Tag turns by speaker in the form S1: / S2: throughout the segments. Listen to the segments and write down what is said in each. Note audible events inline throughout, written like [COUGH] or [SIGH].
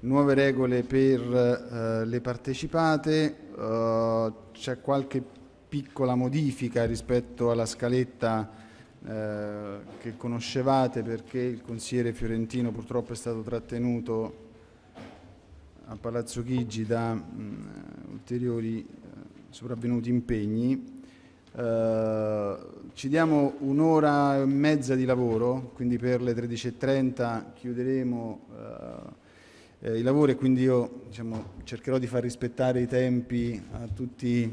S1: nuove regole per eh, le partecipate, eh, c'è qualche piccola modifica rispetto alla scaletta eh, che conoscevate perché il consigliere fiorentino purtroppo è stato trattenuto a Palazzo Chigi da mh, mm, ulteriori eh, sopravvenuti impegni. Uh, ci diamo un'ora e mezza di lavoro, quindi per le 13.30 chiuderemo uh, eh, i lavori e quindi io diciamo, cercherò di far rispettare i tempi a tutti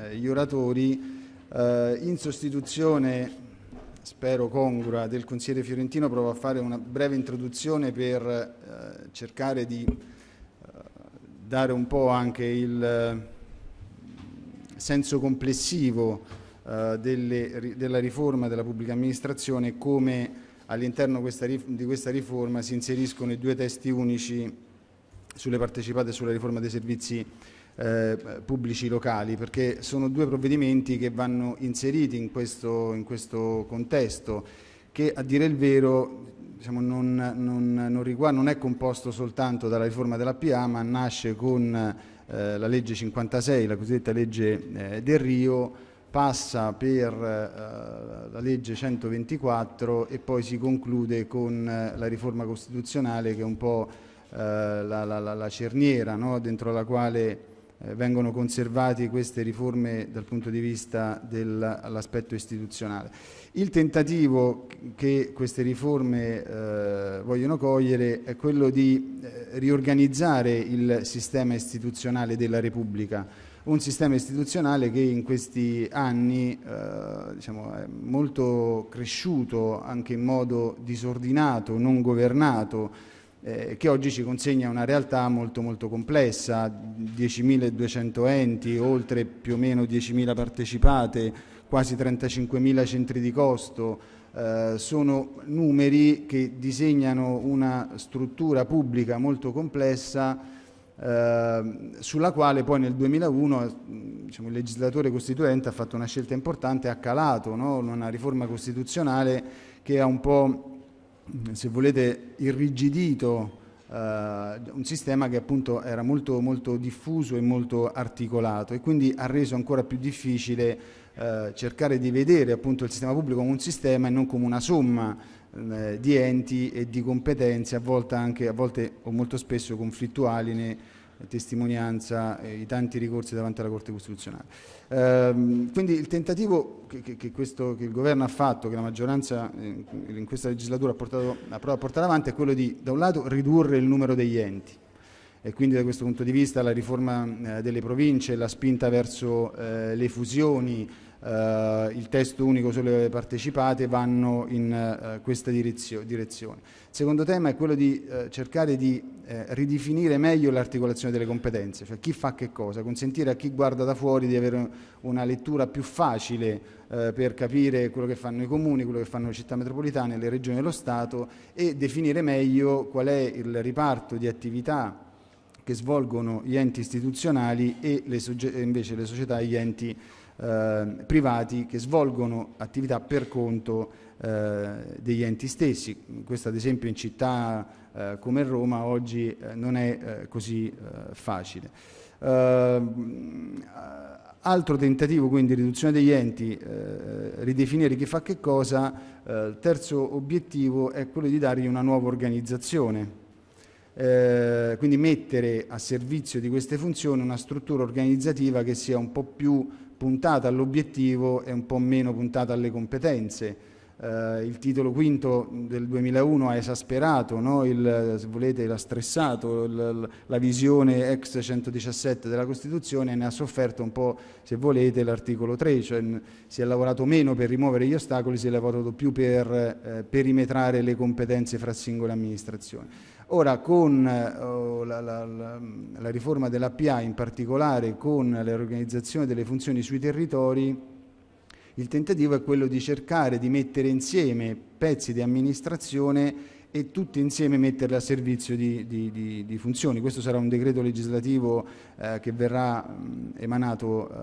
S1: eh, gli oratori. Eh, in sostituzione, spero congrua, del consigliere Fiorentino provo a fare una breve introduzione per eh, cercare di eh, dare un po' anche il senso complessivo delle, della riforma della pubblica amministrazione come All'interno di questa riforma si inseriscono i due testi unici sulle partecipate e sulla riforma dei servizi eh, pubblici locali, perché sono due provvedimenti che vanno inseriti in questo, in questo contesto, che a dire il vero diciamo, non, non, non, riguarda, non, è composto soltanto dalla riforma della PA, ma nasce con eh, la legge 56, la cosiddetta legge eh, del Rio, passa per eh, la legge 124 e poi si conclude con eh, la riforma costituzionale che è un po' eh, la, la, la, cerniera no? dentro la quale eh, vengono conservate queste riforme dal punto di vista dell'aspetto istituzionale. Il tentativo che queste riforme eh, vogliono cogliere è quello di eh, riorganizzare il sistema istituzionale della Repubblica un sistema istituzionale che in questi anni eh, diciamo, è molto cresciuto anche in modo disordinato, non governato, eh, che oggi ci consegna una realtà molto molto complessa, 10.200 enti, oltre più o meno 10.000 partecipate, quasi 35.000 centri di costo, eh, sono numeri che disegnano una struttura pubblica molto complessa Ehm, sulla quale poi nel 2001 mm, diciamo, il legislatore costituente ha fatto una scelta importante, ha calato no? una riforma costituzionale che ha un po', mm, se volete, irrigidito eh, un sistema che appunto era molto, molto diffuso e molto articolato e quindi ha reso ancora più difficile eh, cercare di vedere appunto il sistema pubblico come un sistema e non come una somma eh, di enti e di competenze a volte anche a volte o molto spesso conflittuali testimonianza eh, i tanti ricorsi davanti alla Corte Costituzionale. Ehm, quindi il tentativo che, che, che, questo, che, il governo ha fatto, che la maggioranza eh, in questa legislatura ha portato a prova a portare avanti, è quello di, da un lato, ridurre il numero degli enti. E quindi da questo punto di vista la riforma eh, delle province, la spinta verso eh, le fusioni, eh, il testo unico sulle partecipate vanno in eh, questa direzio, direzione secondo tema è quello di eh, cercare di eh, ridefinire meglio l'articolazione delle competenze, cioè chi fa che cosa, consentire a chi guarda da fuori di avere una lettura più facile eh, per capire quello che fanno i comuni, quello che fanno le città metropolitane, le regioni e lo Stato e definire meglio qual è il riparto di attività che svolgono gli enti istituzionali e le invece le società e gli enti eh, privati che svolgono attività per conto eh, degli enti stessi. Questo ad esempio in città eh, come Roma oggi eh, non è così facile. altro tentativo quindi riduzione degli enti, ridefinire chi fa che cosa, il terzo obiettivo è quello di dargli una nuova organizzazione. Eh, quindi mettere a servizio di queste funzioni una struttura organizzativa che sia un po' più puntata all'obiettivo e un po' meno puntata alle competenze. Uh, il titolo quinto del 2001 ha esasperato, no? il, se volete, l'ha stressato il, la visione ex 117 della Costituzione e ne ha sofferto un po', se volete, l'articolo 3, cioè si è lavorato meno per rimuovere gli ostacoli, si è lavorato più per eh, perimetrare le competenze fra singole amministrazioni. Ora con eh, la, la, la, la riforma dell'APA, in particolare con la riorganizzazione delle funzioni sui territori, il tentativo è quello di cercare di mettere insieme pezzi di amministrazione e tutti insieme metterle a servizio di, di, di, di funzioni. Questo sarà un decreto legislativo eh, che verrà mh, mm, emanato eh,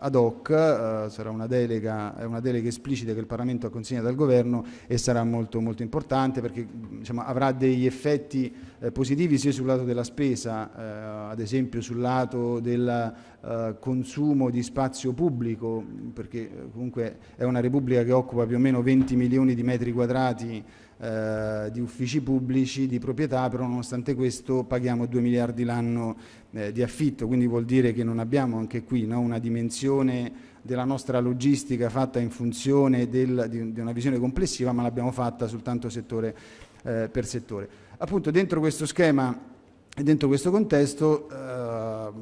S1: ad hoc, eh, sarà una delega, una delega, esplicita che il Parlamento ha consegnato al Governo e sarà molto, molto importante perché mm, diciamo, avrà degli effetti eh, positivi sia sul lato della spesa, eh, ad esempio sul lato del eh, consumo di spazio pubblico, mm, perché comunque è una Repubblica che occupa più o meno 20 milioni di metri quadrati eh, di uffici pubblici, di proprietà, però nonostante questo paghiamo 2 miliardi l'anno eh, di affitto, quindi vuol dire che non abbiamo anche qui no, una dimensione della nostra logistica fatta in funzione del, di, di, una visione complessiva, ma l'abbiamo fatta soltanto settore eh, per settore. Appunto dentro questo schema e dentro questo contesto ehm,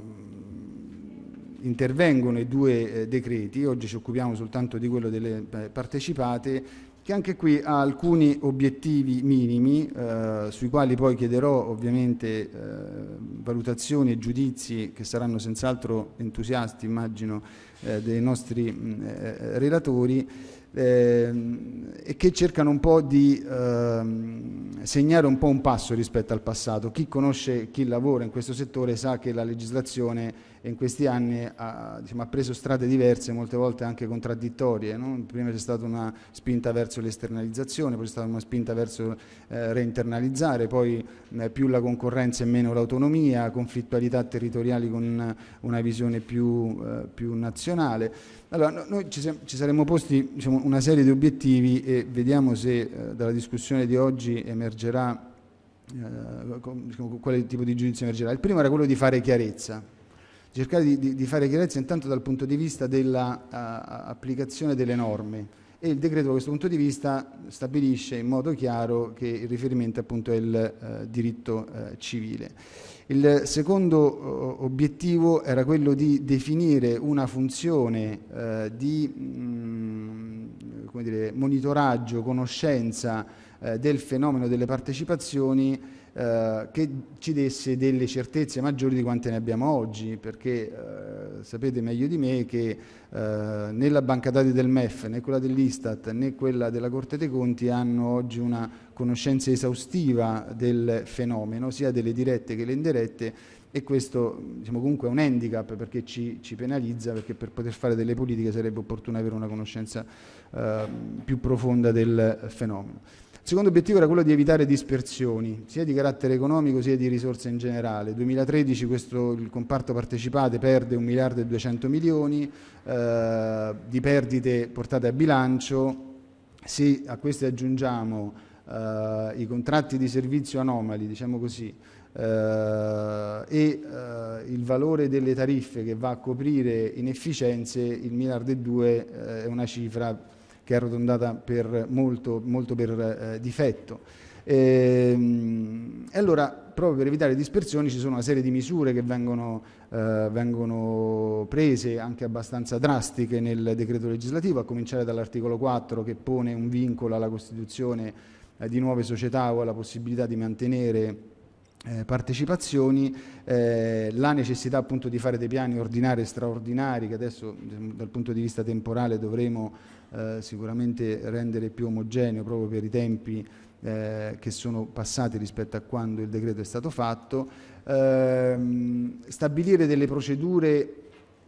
S1: intervengono i due eh, decreti, oggi ci occupiamo soltanto di quello delle eh, partecipate che anche qui ha alcuni obiettivi minimi eh, sui quali poi chiederò ovviamente eh, valutazioni e giudizi che saranno senz'altro entusiasti immagino eh, dei nostri mh, mm, eh, eh, relatori ehm, e che cercano un po' di ehm, segnare un po' un passo rispetto al passato. Chi conosce chi lavora in questo settore sa che la legislazione in questi anni ha, diciamo, ha, preso strade diverse, molte volte anche contraddittorie. No? Prima c'è stata una spinta verso l'esternalizzazione, poi c'è stata una spinta verso eh, reinternalizzare, poi eh, più la concorrenza e meno l'autonomia, conflittualità territoriali con una visione più, eh, più nazionale. Allora, no, noi ci, ci, saremmo posti diciamo, una serie di obiettivi e vediamo se eh, dalla discussione di oggi emergerà eh, diciamo, quale tipo di giudizio emergerà. Il primo era quello di fare chiarezza, cercare di, di, di fare chiarezza intanto dal punto di vista dell'applicazione delle norme e il decreto da questo punto di vista stabilisce in modo chiaro che il riferimento appunto è il eh, diritto eh, civile. Il secondo eh, obiettivo era quello di definire una funzione eh, di mh, mm, dire, monitoraggio, conoscenza eh, del fenomeno delle partecipazioni eh, che ci desse delle certezze maggiori di quante ne abbiamo oggi, perché eh, sapete meglio di me che eh, né la banca dati del MEF, né quella dell'Istat, né quella della Corte dei Conti hanno oggi una conoscenza esaustiva del fenomeno, sia delle dirette che le indirette, e questo diciamo, comunque è un handicap perché ci, ci, penalizza, perché per poter fare delle politiche sarebbe opportuno avere una conoscenza eh, più profonda del fenomeno. Il secondo obiettivo era quello di evitare dispersioni, sia di carattere economico sia di risorse in generale. Nel 2013 questo, il comparto partecipate perde 1 miliardo e 200 milioni eh, di perdite portate a bilancio. Se a queste aggiungiamo eh, i contratti di servizio anomali, diciamo così, Uh, e uh, il valore delle tariffe che va a coprire inefficienze, il miliardo e 2 uh, eh, è una cifra che è arrotondata per molto, molto per eh, difetto. E, ehm, e, allora, proprio per evitare dispersioni, ci sono una serie di misure che vengono, eh, vengono prese anche abbastanza drastiche nel decreto legislativo, a cominciare dall'articolo 4 che pone un vincolo alla costituzione eh, di nuove società o alla possibilità di mantenere eh, partecipazioni, eh, la necessità appunto di fare dei piani ordinari e straordinari che adesso dal punto di vista temporale dovremo eh, sicuramente rendere più omogeneo proprio per i tempi eh, che sono passati rispetto a quando il decreto è stato fatto, ehm, stabilire delle procedure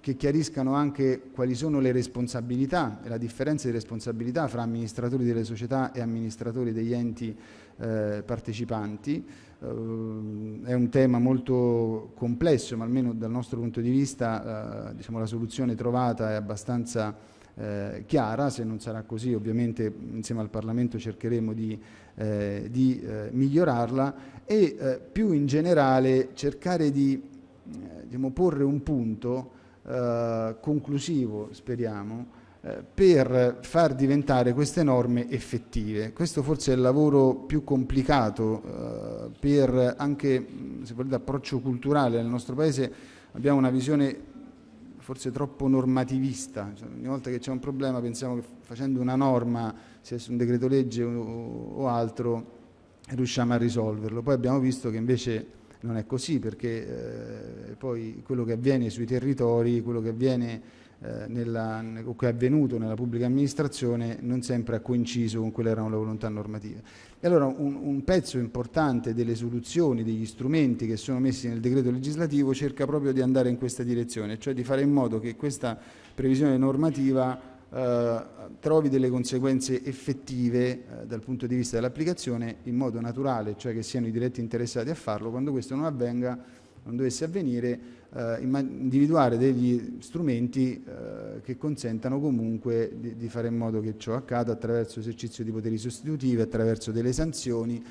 S1: che chiariscano anche quali sono le responsabilità e la differenza di responsabilità fra amministratori delle società e amministratori degli enti eh, partecipanti. Uh, è un tema molto complesso, ma almeno dal nostro punto di vista uh, diciamo, la soluzione trovata è abbastanza eh, chiara, se non sarà così ovviamente insieme al Parlamento cercheremo di, eh, di eh, migliorarla e eh, più in generale cercare di eh, diciamo, porre un punto conclusivo, speriamo, per far diventare queste norme effettive. Questo forse è il lavoro più complicato eh, per anche se volete, approccio culturale nel nostro Paese. Abbiamo una visione forse troppo normativista, cioè, ogni volta che c'è un problema pensiamo che facendo una norma, sia su un decreto legge o, o altro, riusciamo a risolverlo. Poi abbiamo visto che invece non è così perché eh, poi quello che avviene sui territori, quello che avviene eh, nella, o che è avvenuto nella pubblica amministrazione non sempre ha coinciso con quelle che erano le volontà normative. E allora un, un, pezzo importante delle soluzioni, degli strumenti che sono messi nel decreto legislativo cerca proprio di andare in questa direzione, cioè di fare in modo che questa previsione normativa eh, trovi delle conseguenze effettive eh, dal punto di vista dell'applicazione in modo naturale, cioè che siano i diretti interessati a farlo, quando questo non avvenga, non dovesse avvenire, eh, individuare degli strumenti eh, che consentano comunque di, di, fare in modo che ciò accada attraverso esercizio di poteri sostitutivi, attraverso delle sanzioni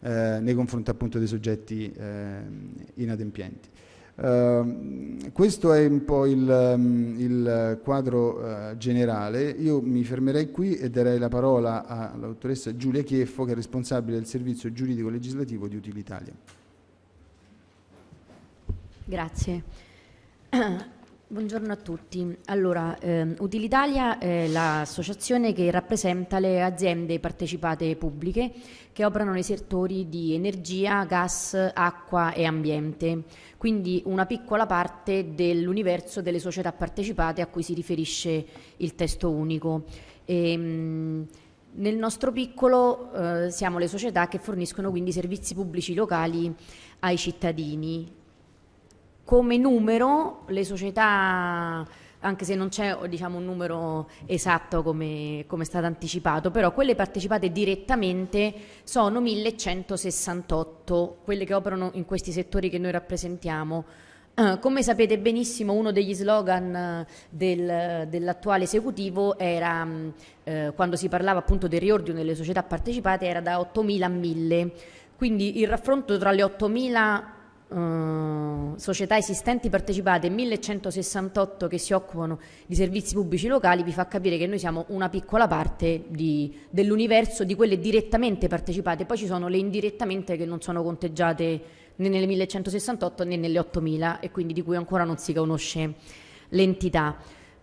S1: eh, nei confronti appunto dei soggetti ehm, inadempienti. Ehm, questo è un po' il, ehm, il quadro eh, generale, io mi fermerei qui e darei la parola alla dottoressa Giulia Chieffo che è responsabile del servizio giuridico legislativo di Utilitalia.
S2: Grazie. [CLEARS THROAT] Buongiorno a tutti. Allora, eh, Utilitalia è l'associazione che rappresenta le aziende partecipate pubbliche che operano nei settori di energia, gas, acqua e ambiente, quindi una piccola parte dell'universo delle società partecipate a cui si riferisce il testo unico. E, ehm, mh, nel nostro piccolo eh, siamo le società che forniscono quindi servizi pubblici locali ai cittadini come numero le società anche se non c'è diciamo, un numero esatto come, come, è stato anticipato, però quelle partecipate direttamente sono 1168, quelle che operano in questi settori che noi rappresentiamo. Uh, come sapete benissimo, uno degli slogan eh, del, dell'attuale esecutivo era, uh, quando si parlava appunto del riordino delle società partecipate, era da 8.000 a 1.000. Quindi il raffronto tra le 8.000 eh, società esistenti partecipate e 1168 che si occupano di servizi pubblici locali, vi fa capire che noi siamo una piccola parte dell'universo di quelle direttamente partecipate, poi ci sono le indirettamente che non sono conteggiate né nelle 1168 né nelle 8000 e quindi di cui ancora non si conosce l'entità.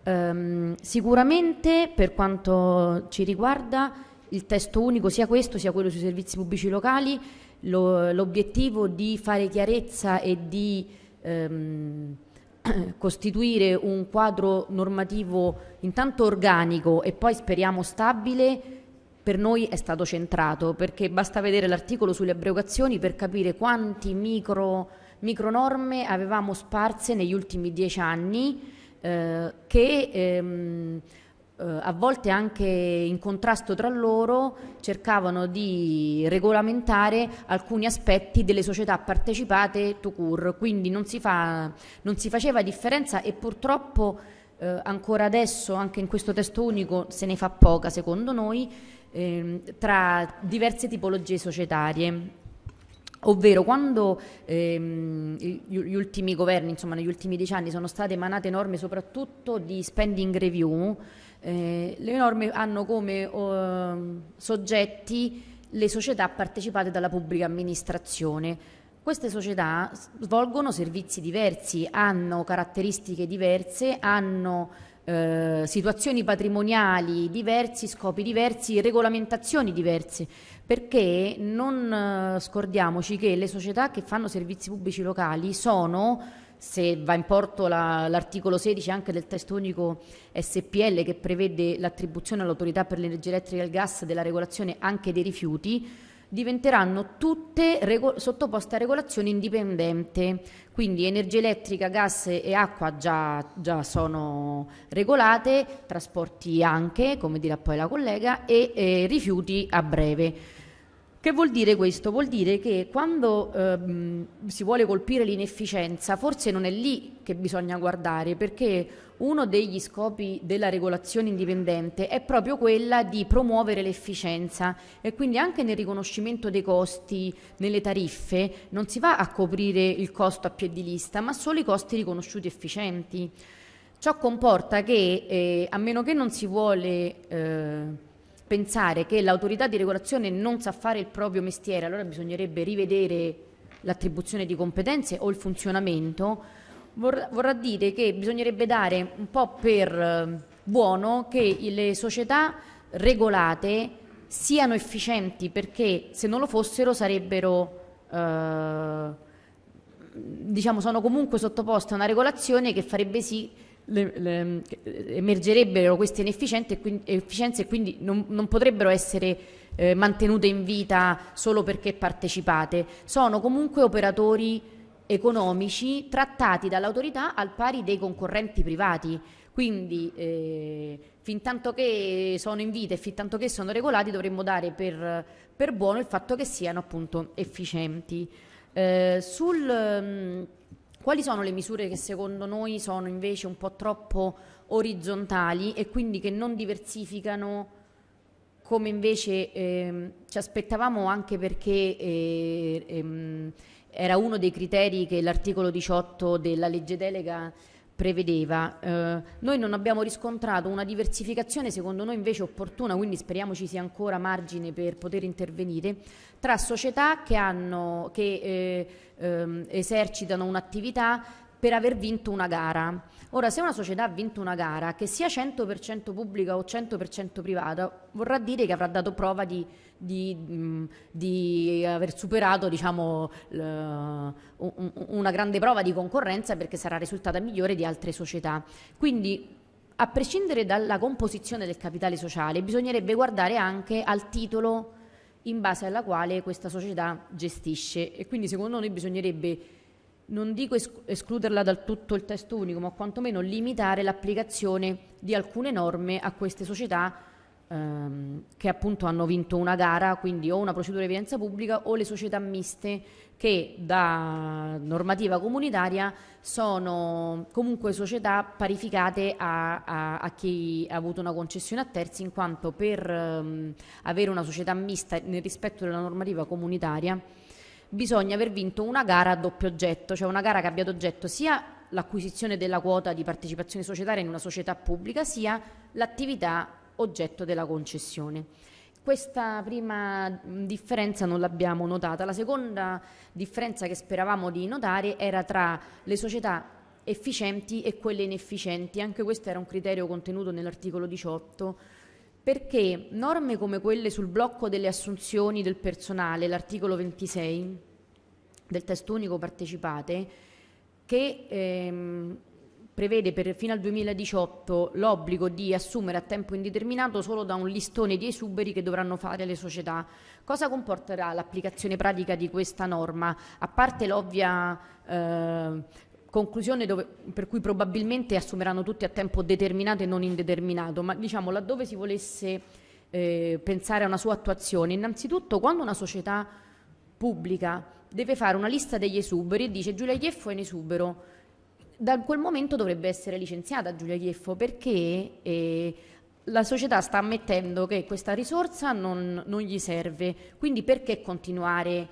S2: Um, sicuramente per quanto ci riguarda il testo unico sia questo sia quello sui servizi pubblici locali l'obiettivo di fare chiarezza e di ehm, [CLEARS THROAT] costituire un quadro normativo intanto organico e poi speriamo stabile per noi è stato centrato perché basta vedere l'articolo sulle abrogazioni per capire quanti micro, norme avevamo sparse negli ultimi dieci anni eh, che ehm, eh, a volte anche in contrasto tra loro, cercavano di regolamentare alcuni aspetti delle società partecipate to cure, quindi non si, fa, non si faceva differenza e purtroppo eh, ancora adesso, anche in questo testo unico, se ne fa poca secondo noi, eh, tra diverse tipologie societarie. Ovvero quando ehm, gli ultimi governi, insomma negli ultimi dieci anni, sono state emanate norme soprattutto di spending review, eh, le norme hanno come eh, soggetti le società partecipate dalla pubblica amministrazione. Queste società svolgono servizi diversi, hanno caratteristiche diverse, hanno eh, situazioni patrimoniali diverse, scopi diversi, regolamentazioni diverse, perché non eh, scordiamoci che le società che fanno servizi pubblici locali sono se va in porto la, l'articolo 16 anche del testo unico SPL che prevede l'attribuzione all'autorità per l'energia elettrica e il gas della regolazione anche dei rifiuti, diventeranno tutte rego- sottoposte a regolazione indipendente. Quindi energia elettrica, gas e acqua già, già sono regolate, trasporti anche, come dirà poi la collega, e eh, rifiuti a breve. Che vuol dire questo? Vuol dire che quando ehm, si vuole colpire l'inefficienza, forse non è lì che bisogna guardare, perché uno degli scopi della regolazione indipendente è proprio quella di promuovere l'efficienza e quindi anche nel riconoscimento dei costi nelle tariffe non si va a coprire il costo a piedi di lista, ma solo i costi riconosciuti efficienti. Ciò comporta che, eh, a meno che non si vuole... Eh, pensare che l'autorità di regolazione non sa fare il proprio mestiere, allora bisognerebbe rivedere l'attribuzione di competenze o il funzionamento, vorrà, vorrà dire che bisognerebbe dare un po' per eh, buono che le società regolate siano efficienti perché se non lo fossero sarebbero eh, diciamo sono comunque sottoposte a una regolazione che farebbe sì le, le, emergerebbero queste inefficienze e quindi, efficienze quindi non, non potrebbero essere eh, mantenute in vita solo perché partecipate, sono comunque operatori economici trattati dall'autorità al pari dei concorrenti privati. Quindi eh, fin tanto che sono in vita e fin tanto che sono regolati dovremmo dare per, per buono il fatto che siano appunto efficienti. Eh, sul, mm, quali sono le misure che secondo noi sono invece un po' troppo orizzontali e quindi che non diversificano come invece ehm, ci aspettavamo anche perché eh, ehm, era uno dei criteri che l'articolo 18 della legge delega prevedeva. Eh, noi non abbiamo riscontrato una diversificazione secondo noi invece opportuna, quindi speriamo ci sia ancora margine per poter intervenire, tra società che, hanno, che eh, ehm, esercitano un'attività per aver vinto una gara. Ora, se una società ha vinto una gara, che sia 100% pubblica o 100% privata, vorrà dire che avrà dato prova di, di, mm, di aver superato diciamo, una grande prova di concorrenza perché sarà risultata migliore di altre società. Quindi, a prescindere dalla composizione del capitale sociale, bisognerebbe guardare anche al titolo in base alla quale questa società gestisce e quindi secondo noi bisognerebbe non dico escluderla dal tutto il testo unico, ma quantomeno limitare l'applicazione di alcune norme a queste società ehm, che appunto hanno vinto una gara, quindi o una procedura di evidenza pubblica o le società miste che da normativa comunitaria sono comunque società parificate a, a, a chi ha avuto una concessione a terzi, in quanto per ehm, avere una società mista nel rispetto della normativa comunitaria bisogna aver vinto una gara a doppio oggetto, cioè una gara che abbia ad oggetto sia l'acquisizione della quota di partecipazione societaria in una società pubblica, sia l'attività oggetto della concessione. Questa prima differenza non l'abbiamo notata. La seconda differenza che speravamo di notare era tra le società efficienti e quelle inefficienti. Anche questo era un criterio contenuto nell'articolo 18 perché norme come quelle sul blocco delle assunzioni del personale, l'articolo 26 del testo unico partecipate, che ehm, prevede per, fino al 2018 l'obbligo di assumere a tempo indeterminato solo da un listone di esuberi che dovranno fare le società. Cosa comporterà l'applicazione pratica di questa norma? A parte l'ovvia eh, conclusione dove, per cui probabilmente assumeranno tutti a tempo determinato e non indeterminato, ma diciamo laddove si volesse eh, pensare a una sua attuazione, innanzitutto quando una società pubblica deve fare una lista degli esuberi e dice Giulia Ieffo è in esubero, da quel momento dovrebbe essere licenziata Giulia Chieffo perché eh, la società sta ammettendo che questa risorsa non, non, gli serve, quindi perché continuare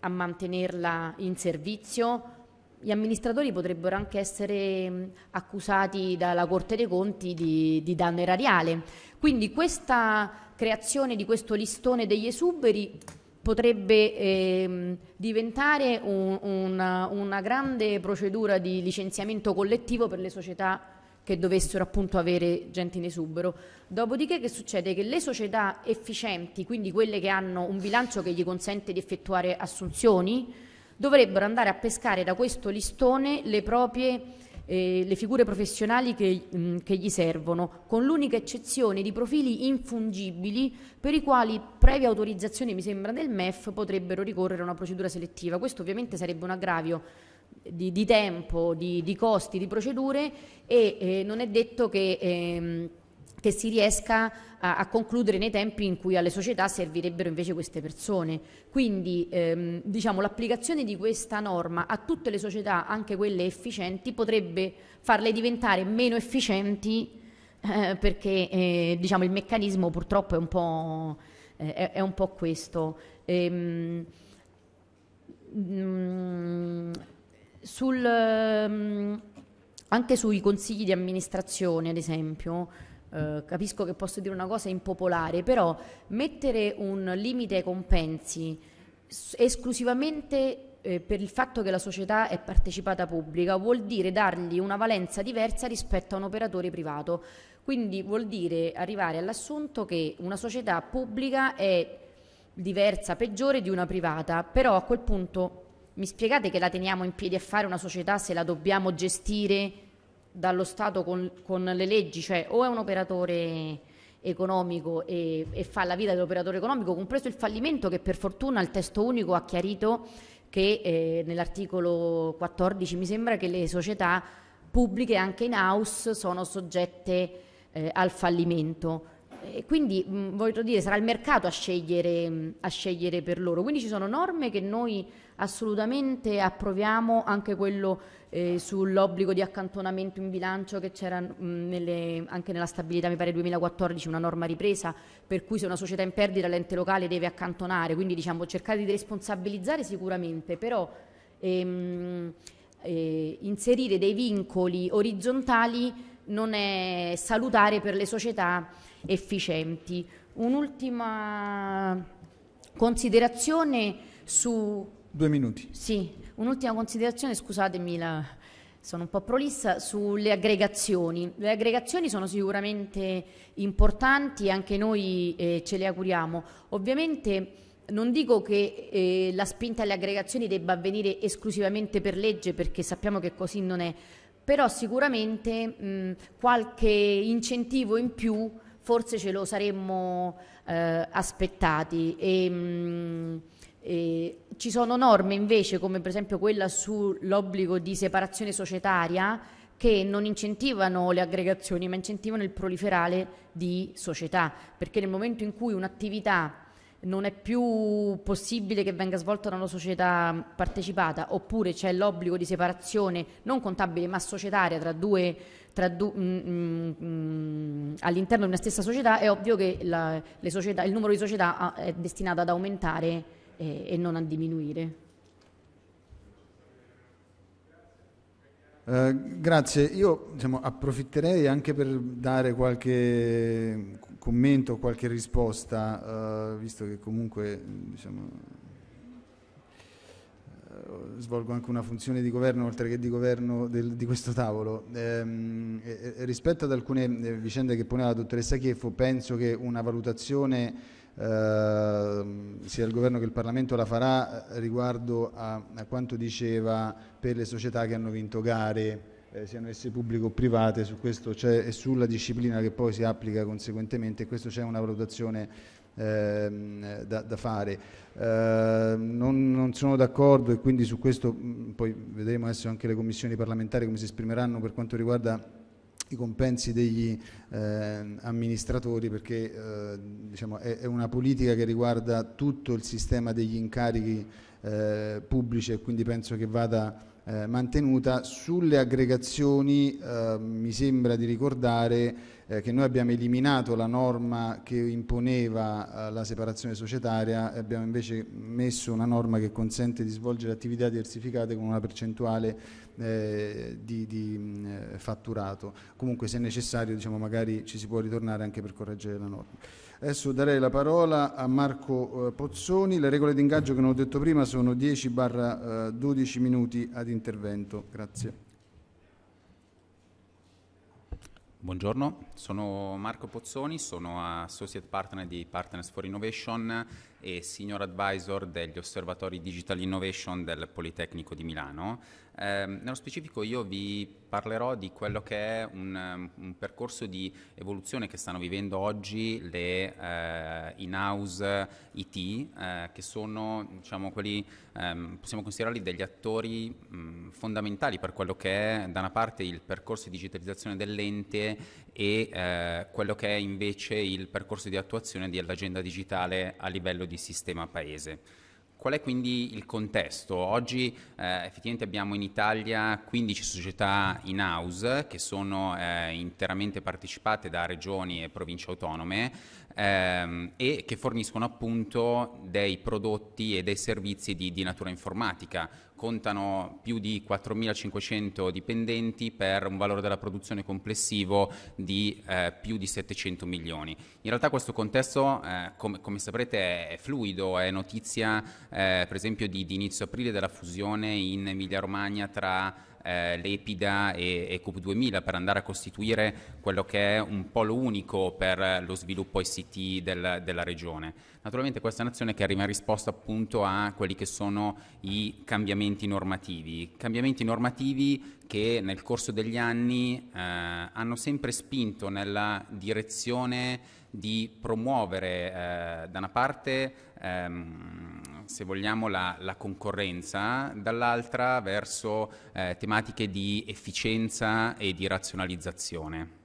S2: a mantenerla in servizio? Gli amministratori potrebbero anche essere mm, accusati dalla Corte dei Conti di, di danno erariale. Quindi questa creazione di questo listone degli esuberi potrebbe ehm, diventare un, una, una grande procedura di licenziamento collettivo per le società che dovessero appunto avere gente in esubero. Dopodiché che succede? Che le società efficienti, quindi quelle che hanno un bilancio che gli consente di effettuare assunzioni, dovrebbero andare a pescare da questo listone le proprie eh, le figure professionali che, mh, mm, che gli servono, con l'unica eccezione di profili infungibili per i quali previa autorizzazione, mi sembra, del MEF potrebbero ricorrere a una procedura selettiva. Questo ovviamente sarebbe un aggravio di, di tempo, di, di, costi, di procedure e eh, non è detto che... Ehm, che si riesca a, a, concludere nei tempi in cui alle società servirebbero invece queste persone. Quindi ehm, diciamo, l'applicazione di questa norma a tutte le società, anche quelle efficienti, potrebbe farle diventare meno efficienti eh, perché eh, diciamo, il meccanismo purtroppo è un po', eh, è, è un po questo. Ehm, mh, mm, sul, mh, mm, anche sui consigli di amministrazione, ad esempio, eh, capisco che posso dire una cosa impopolare, però mettere un limite ai compensi esclusivamente eh, per il fatto che la società è partecipata pubblica vuol dire dargli una valenza diversa rispetto a un operatore privato. Quindi vuol dire arrivare all'assunto che una società pubblica è diversa, peggiore di una privata, però a quel punto mi spiegate che la teniamo in piedi a fare una società se la dobbiamo gestire? dallo Stato con, con le leggi, cioè o è un operatore economico e, e, fa la vita dell'operatore economico, compreso il fallimento che per fortuna il testo unico ha chiarito che eh, nell'articolo 14 mi sembra che le società pubbliche anche in house sono soggette eh, al fallimento. E quindi mh, voglio dire, sarà il mercato a scegliere, mh, a scegliere per loro. Quindi ci sono norme che noi assolutamente approviamo, anche quello eh, sull'obbligo di accantonamento in bilancio che c'era mm, nelle, anche nella stabilità, mi pare 2014, una norma ripresa, per cui se una società è in perdita l'ente locale deve accantonare, quindi diciamo cercare di responsabilizzare sicuramente, però ehm, eh, inserire dei vincoli orizzontali non è salutare per le società efficienti. Un'ultima considerazione su... Due minuti. Sì, Un'ultima considerazione, scusatemi, la, sono un po' prolissa, sulle aggregazioni. Le aggregazioni sono sicuramente importanti, anche noi eh, ce le auguriamo. Ovviamente non dico che eh, la spinta alle aggregazioni debba avvenire esclusivamente per legge, perché sappiamo che così non è, però sicuramente mh, qualche incentivo in più forse ce lo saremmo eh, aspettati. E, mh, eh, ci sono norme invece come per esempio quella sull'obbligo di separazione societaria che non incentivano le aggregazioni ma incentivano il proliferare di società perché nel momento in cui un'attività non è più possibile che venga svolta da una società partecipata oppure c'è l'obbligo di separazione non contabile ma societaria tra due, tra du, mm, mm, mm all'interno di una stessa società è ovvio che la, società, il numero di società ah, è destinato ad aumentare e, e non a diminuire.
S1: Uh, grazie, io diciamo, approfitterei anche per dare qualche commento, qualche risposta, uh, visto che comunque diciamo, uh, svolgo anche una funzione di governo oltre che di governo del, di questo tavolo. Um, e, e rispetto ad alcune vicende che poneva la dottoressa Chieffo, penso che una valutazione Ehm, sia il governo che il Parlamento la farà eh, riguardo a, a quanto diceva per le società che hanno vinto gare eh, siano esse pubbliche o private, su questo c'è e sulla disciplina che poi si applica conseguentemente, questo c'è una valutazione ehm, da, da, fare. Eh, non, non, sono d'accordo e quindi su questo mh, mm, poi vedremo adesso anche le commissioni parlamentari come si esprimeranno per quanto riguarda i compensi degli eh, amministratori perché eh, diciamo, è, è, una politica che riguarda tutto il sistema degli incarichi eh, pubblici e quindi penso che vada eh, mantenuta. Sulle aggregazioni eh, mi sembra di ricordare eh, che noi abbiamo eliminato la norma che imponeva eh, la separazione societaria e abbiamo invece messo una norma che consente di svolgere attività diversificate con una percentuale eh, di, di mm, eh, fatturato. Comunque se necessario diciamo, magari ci si può ritornare anche per correggere la norma. Adesso darei la parola a Marco eh, Pozzoni. Le regole di ingaggio che non ho detto prima sono 10 12 eh, minuti ad intervento. Grazie.
S3: Buongiorno, sono Marco Pozzoni, sono Associate Partner di Partners for Innovation e Senior Advisor degli Osservatori Digital Innovation del Politecnico di Milano. Eh, nello specifico io vi parlerò di quello che è un, um, un percorso di evoluzione che stanno vivendo oggi le eh, in-house IT, eh, che sono diciamo, quelli, ehm, possiamo considerarli degli attori mh, mm, fondamentali per quello che è da una parte il percorso di digitalizzazione dell'ente e eh, quello che è invece il percorso di attuazione dell'agenda digitale a livello di sistema paese. Qual è quindi il contesto? Oggi eh, effettivamente abbiamo in Italia 15 società in house che sono eh, interamente partecipate da regioni e province autonome ehm, e che forniscono appunto dei prodotti e dei servizi di, di natura informatica contano più di 4.500 dipendenti per un valore della produzione complessivo di eh, più di 700 milioni. In realtà questo contesto, eh, com- come saprete, è fluido, è notizia eh, per esempio di, di inizio aprile della fusione in Emilia Romagna tra eh, l'EPIDA e, e CUP2000 per andare a costituire quello che è un polo unico per lo sviluppo ICT del, della regione. Naturalmente questa è un'azione che arriva in risposta appunto a quelli che sono i cambiamenti normativi, cambiamenti normativi che nel corso degli anni eh, hanno sempre spinto nella direzione di promuovere eh, da una parte ehm, se vogliamo, la, la concorrenza, dall'altra verso eh, tematiche di efficienza e di razionalizzazione.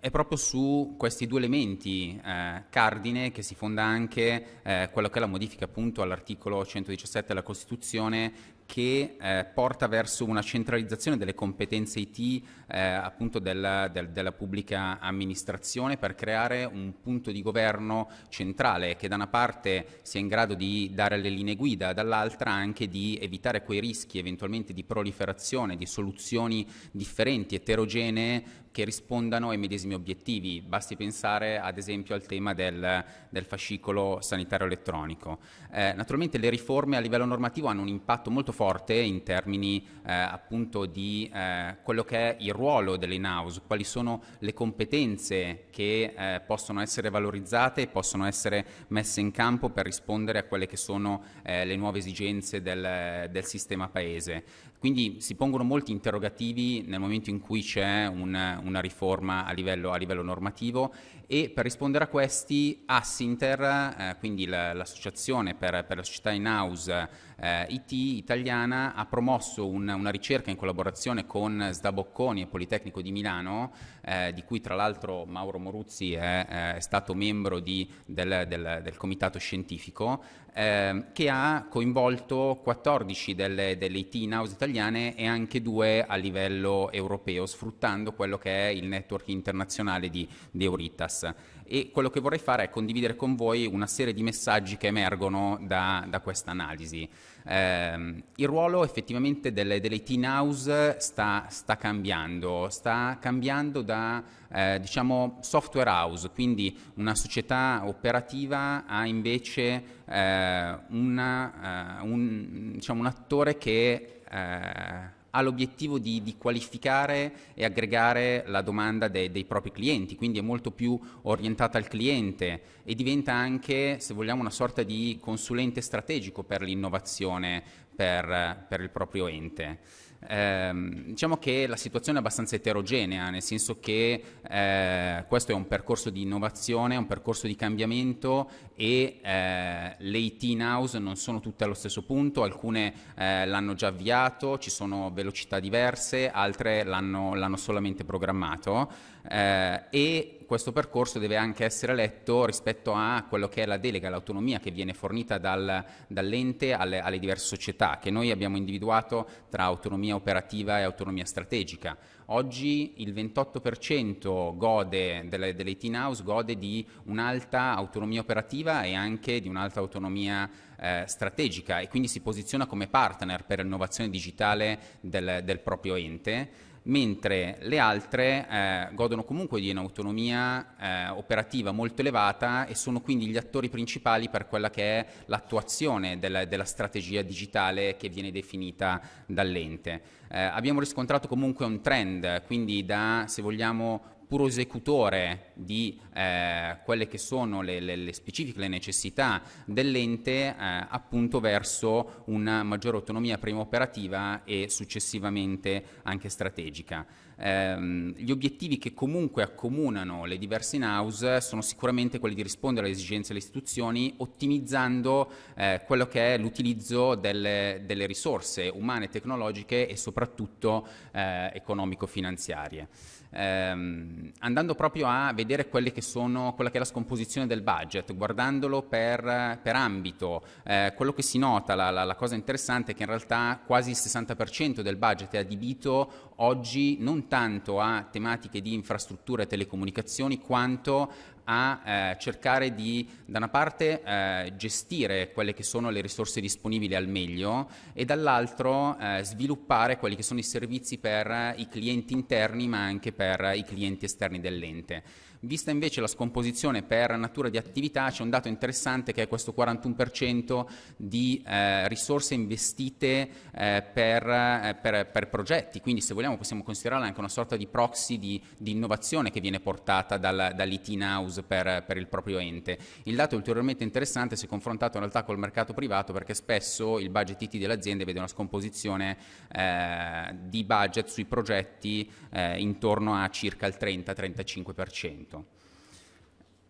S3: È proprio su questi due elementi eh, cardine che si fonda anche eh, quello che è la modifica appunto all'articolo 117 della Costituzione che eh, porta verso una centralizzazione delle competenze IT eh, appunto della, del, della, pubblica amministrazione per creare un punto di governo centrale che da una parte sia in grado di dare le linee guida, dall'altra anche di evitare quei rischi eventualmente di proliferazione di soluzioni differenti, eterogenee che rispondano ai medesimi obiettivi. Basti pensare ad esempio al tema del, del fascicolo sanitario elettronico. Eh, naturalmente le riforme a livello normativo hanno un impatto molto forte in termini eh, appunto di eh, quello che è il ruolo dell'in-house, quali sono le competenze che eh, possono essere valorizzate e possono essere messe in campo per rispondere a quelle che sono eh, le nuove esigenze del, del sistema paese. Quindi si pongono molti interrogativi nel momento in cui c'è una, una riforma a livello, a livello normativo e per rispondere a questi Assinter, eh, quindi la, l'associazione per, per, la società in house eh, IT italiana, ha promosso un, una ricerca in collaborazione con Sdabocconi e Politecnico di Milano, eh, di cui tra l'altro Mauro Moruzzi è, eh, è stato membro di, del, del, del, comitato scientifico, ehm, che ha coinvolto 14 delle, delle IT in house italiane e anche due a livello europeo, sfruttando quello che è il network internazionale di, di Euritas. Vegas e quello che vorrei fare è condividere con voi una serie di messaggi che emergono da, da questa analisi. Eh, il ruolo effettivamente delle, delle teen house sta, sta, cambiando, sta cambiando da eh, diciamo software house, quindi una società operativa ha invece eh, una, eh, un, diciamo, un, attore che eh, ha l'obiettivo di, di, qualificare e aggregare la domanda de, dei propri clienti, quindi è molto più orientata al cliente e diventa anche, se vogliamo, una sorta di consulente strategico per l'innovazione per, per il proprio ente. Ehm, diciamo che la situazione è abbastanza eterogenea, nel senso che eh, questo è un percorso di innovazione, un percorso di cambiamento e eh, le IT in house non sono tutte allo stesso punto, alcune eh, l'hanno già avviato, ci sono velocità diverse, altre l'hanno, l'hanno solamente programmato eh, e questo percorso deve anche essere letto rispetto a quello che è la delega, l'autonomia che viene fornita dal, dall'ente alle, alle diverse società, che noi abbiamo individuato tra autonomia operativa e autonomia strategica. Oggi il 28% gode delle, delle teen house gode di un'alta autonomia operativa e anche di un'alta autonomia eh, strategica e quindi si posiziona come partner per l'innovazione digitale del, del proprio ente mentre le altre eh, godono comunque di un'autonomia eh, operativa molto elevata e sono quindi gli attori principali per quella che è l'attuazione della, della strategia digitale che viene definita dall'ente. Eh, abbiamo riscontrato comunque un trend, quindi da, se vogliamo, puro esecutore di eh, quelle che sono le, le, le, specifiche le necessità dell'ente eh, appunto verso una maggiore autonomia prima operativa e successivamente anche strategica ehm, gli obiettivi che comunque accomunano le diverse in-house sono sicuramente quelli di rispondere alle esigenze delle istituzioni ottimizzando eh, quello che è l'utilizzo delle, delle, risorse umane, tecnologiche e soprattutto eh, economico-finanziarie. Ehm, andando proprio a vedere sono, quella che è la scomposizione del budget, guardandolo per, per ambito, eh, quello che si nota, la, la, la cosa interessante è che in realtà quasi il 60% del budget è adibito oggi non tanto a tematiche di infrastrutture e telecomunicazioni quanto a eh, cercare di, da una parte, eh, gestire quelle che sono le risorse disponibili al meglio e dall'altro eh, sviluppare quelli che sono i servizi per i clienti interni ma anche per i clienti esterni dell'ente. Vista invece la scomposizione per natura di attività, c'è un dato interessante che è questo 41% di eh, risorse investite eh, per, eh, per, per, progetti, quindi se vogliamo possiamo considerarla anche una sorta di proxy di, di innovazione che viene portata dal, dall'IT in house per, per, il proprio ente. Il dato è ulteriormente interessante se confrontato in realtà col mercato privato perché spesso il budget IT delle aziende vede una scomposizione eh, di budget sui progetti eh, intorno a circa il 30-35%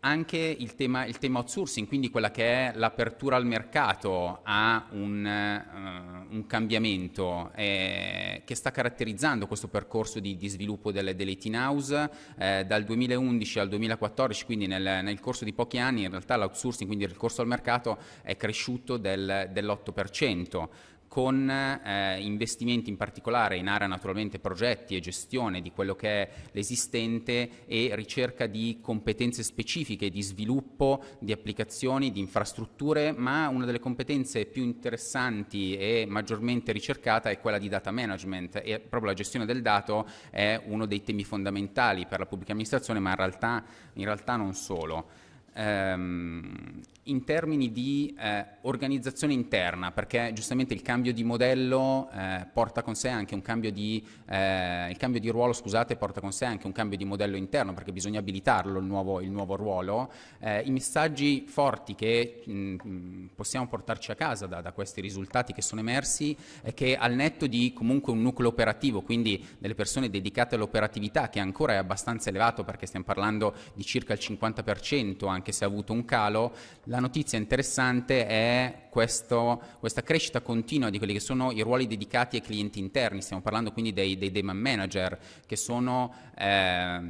S3: anche il tema, il tema, outsourcing, quindi quella che è l'apertura al mercato a un, uh, un cambiamento eh, che sta caratterizzando questo percorso di, di sviluppo delle, delle teen house eh, dal 2011 al 2014, quindi nel, nel, corso di pochi anni in realtà l'outsourcing, quindi il ricorso al mercato, è cresciuto del, dell'8% con eh, investimenti in particolare in area naturalmente progetti e gestione di quello che è l'esistente e ricerca di competenze specifiche di sviluppo di applicazioni, di infrastrutture, ma una delle competenze più interessanti e maggiormente ricercata è quella di data management e proprio la gestione del dato è uno dei temi fondamentali per la pubblica amministrazione, ma in realtà, in realtà non solo. Um, in termini di eh, organizzazione interna, perché giustamente il cambio di modello eh, porta con sé anche un cambio di, eh, cambio di ruolo, scusate, porta con sé anche un cambio di modello interno, perché bisogna abilitarlo il nuovo, il nuovo ruolo. Eh, I messaggi forti che mh, mm, mm, possiamo portarci a casa da, da, questi risultati che sono emersi è che al netto di comunque un nucleo operativo, quindi delle persone dedicate all'operatività, che ancora è abbastanza elevato perché stiamo parlando di circa il 50%, anche se ha avuto un calo, la la notizia interessante è questo, questa crescita continua di quelli che sono i ruoli dedicati ai clienti interni, stiamo parlando quindi dei, dei demand manager che sono eh,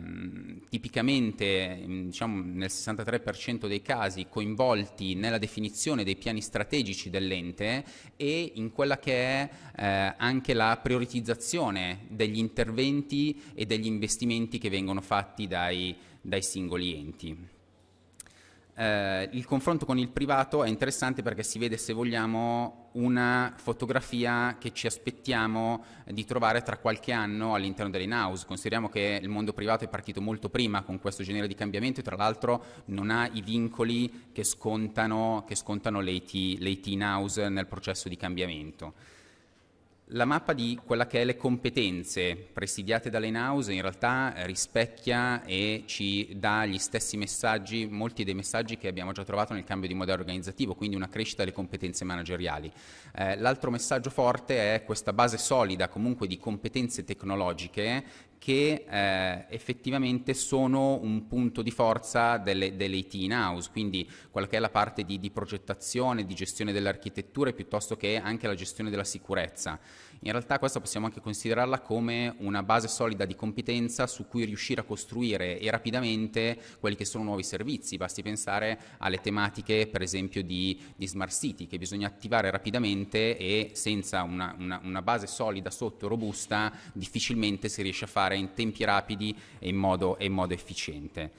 S3: tipicamente mm, diciamo, nel 63% dei casi coinvolti nella definizione dei piani strategici dell'ente e in quella che è eh, anche la prioritizzazione degli interventi e degli investimenti che vengono fatti dai, dai singoli enti eh, il confronto con il privato è interessante perché si vede, se vogliamo, una fotografia che ci aspettiamo di trovare tra qualche anno all'interno dell'in-house. Consideriamo che il mondo privato è partito molto prima con questo genere di cambiamento e tra l'altro non ha i vincoli che scontano, che scontano le, IT, le IT in-house nel processo di cambiamento. La mappa di quella che è le competenze presidiate dall'in-house in realtà rispecchia e ci dà gli stessi messaggi, molti dei messaggi che abbiamo già trovato nel cambio di modello organizzativo, quindi una crescita delle competenze manageriali. Eh, l'altro messaggio forte è questa base solida comunque di competenze tecnologiche che eh, effettivamente sono un punto di forza delle, delle IT in house, quindi quella che è la parte di, di progettazione, di gestione delle architetture, piuttosto che anche la gestione della sicurezza. In realtà questa possiamo anche considerarla come una base solida di competenza su cui riuscire a costruire e rapidamente quelli che sono nuovi servizi. Basti pensare alle tematiche per esempio di, di smart city che bisogna attivare rapidamente e senza una, una, una base solida sotto, robusta, difficilmente si riesce a fare in tempi rapidi e in modo, e in modo efficiente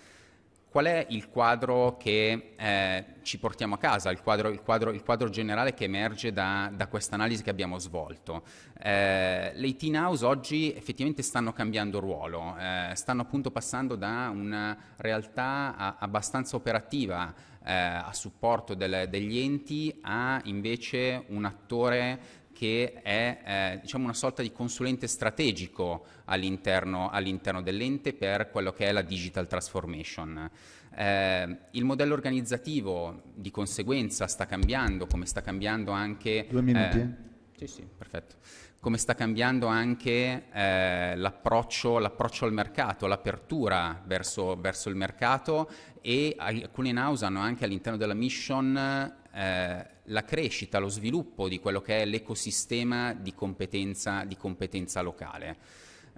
S3: qual è il quadro che eh, ci portiamo a casa, il quadro, il quadro, il quadro generale che emerge da, da questa analisi che abbiamo svolto? Eh, le IT House oggi effettivamente stanno cambiando ruolo, eh, stanno appunto passando da una realtà a, abbastanza operativa eh, a supporto del, degli enti a invece un attore che è eh, diciamo una sorta di consulente strategico all'interno, all'interno, dell'ente per quello che è la digital transformation. Eh, il modello organizzativo di conseguenza sta cambiando, come sta cambiando anche... Due minuti. Eh, sì, sì, perfetto come sta cambiando anche eh, l'approccio, l'approccio, al mercato, l'apertura verso, verso il mercato e alcune in-house hanno anche all'interno della mission eh, la crescita, lo sviluppo di quello che è l'ecosistema di competenza, di competenza locale.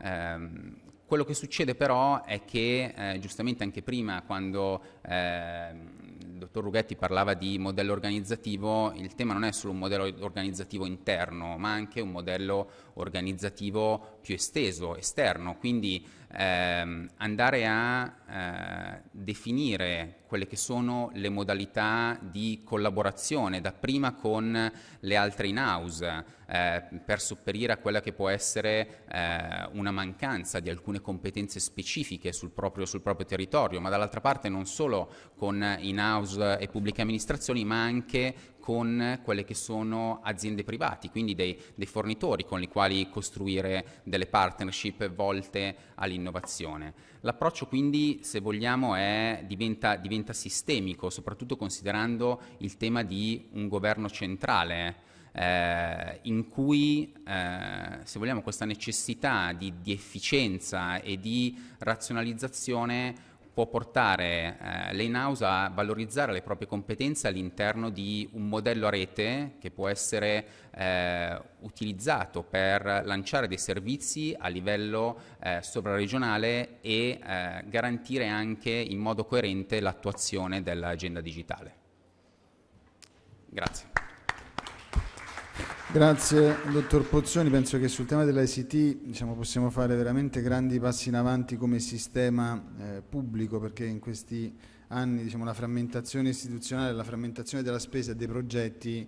S3: Ehm, quello che succede però è che eh, giustamente anche prima quando eh, dottor Rughetti parlava di modello organizzativo, il tema non è solo un modello organizzativo interno, ma anche un modello organizzativo più esteso, esterno, quindi ehm, andare a eh, definire quelle che sono le modalità di collaborazione, dapprima con le altre in house, eh, per sopperire a quella che può essere eh, una mancanza di alcune competenze specifiche sul proprio, sul proprio territorio, ma dall'altra parte non solo con in house house e pubbliche amministrazioni, ma anche con quelle che sono aziende private, quindi dei, dei fornitori con i quali costruire delle partnership volte all'innovazione. L'approccio quindi, se vogliamo, è, diventa, diventa sistemico, soprattutto considerando il tema di un governo centrale. Eh, in cui, eh, se vogliamo, questa necessità di, di efficienza e di razionalizzazione può portare eh, l'in-house a valorizzare le proprie competenze all'interno di un modello a rete che può essere eh, utilizzato per lanciare dei servizi a livello eh, sovraregionale e eh, garantire anche in modo coerente l'attuazione dell'agenda digitale. Grazie.
S1: Grazie dottor Pozzoni, penso che sul tema dell'ICT diciamo, possiamo fare veramente grandi passi in avanti come sistema eh, pubblico perché in questi anni diciamo, la frammentazione istituzionale, la frammentazione della spesa e dei progetti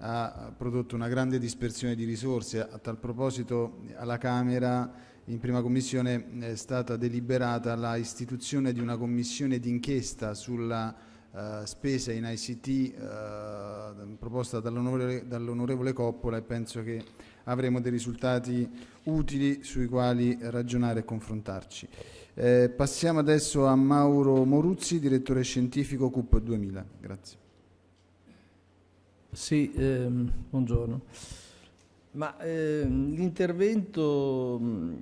S1: ha prodotto una grande dispersione di risorse. A tal proposito alla Camera in prima commissione è stata deliberata la istituzione di una commissione d'inchiesta sulla eh, spese in ICT eh, proposta dall'onorevole, dall'onorevole Coppola e penso che avremo dei risultati utili sui quali ragionare e confrontarci. Eh, passiamo adesso a Mauro Moruzzi, direttore scientifico CUP 2000. Grazie.
S4: Sì, ehm, buongiorno. Ma eh, l'intervento mm,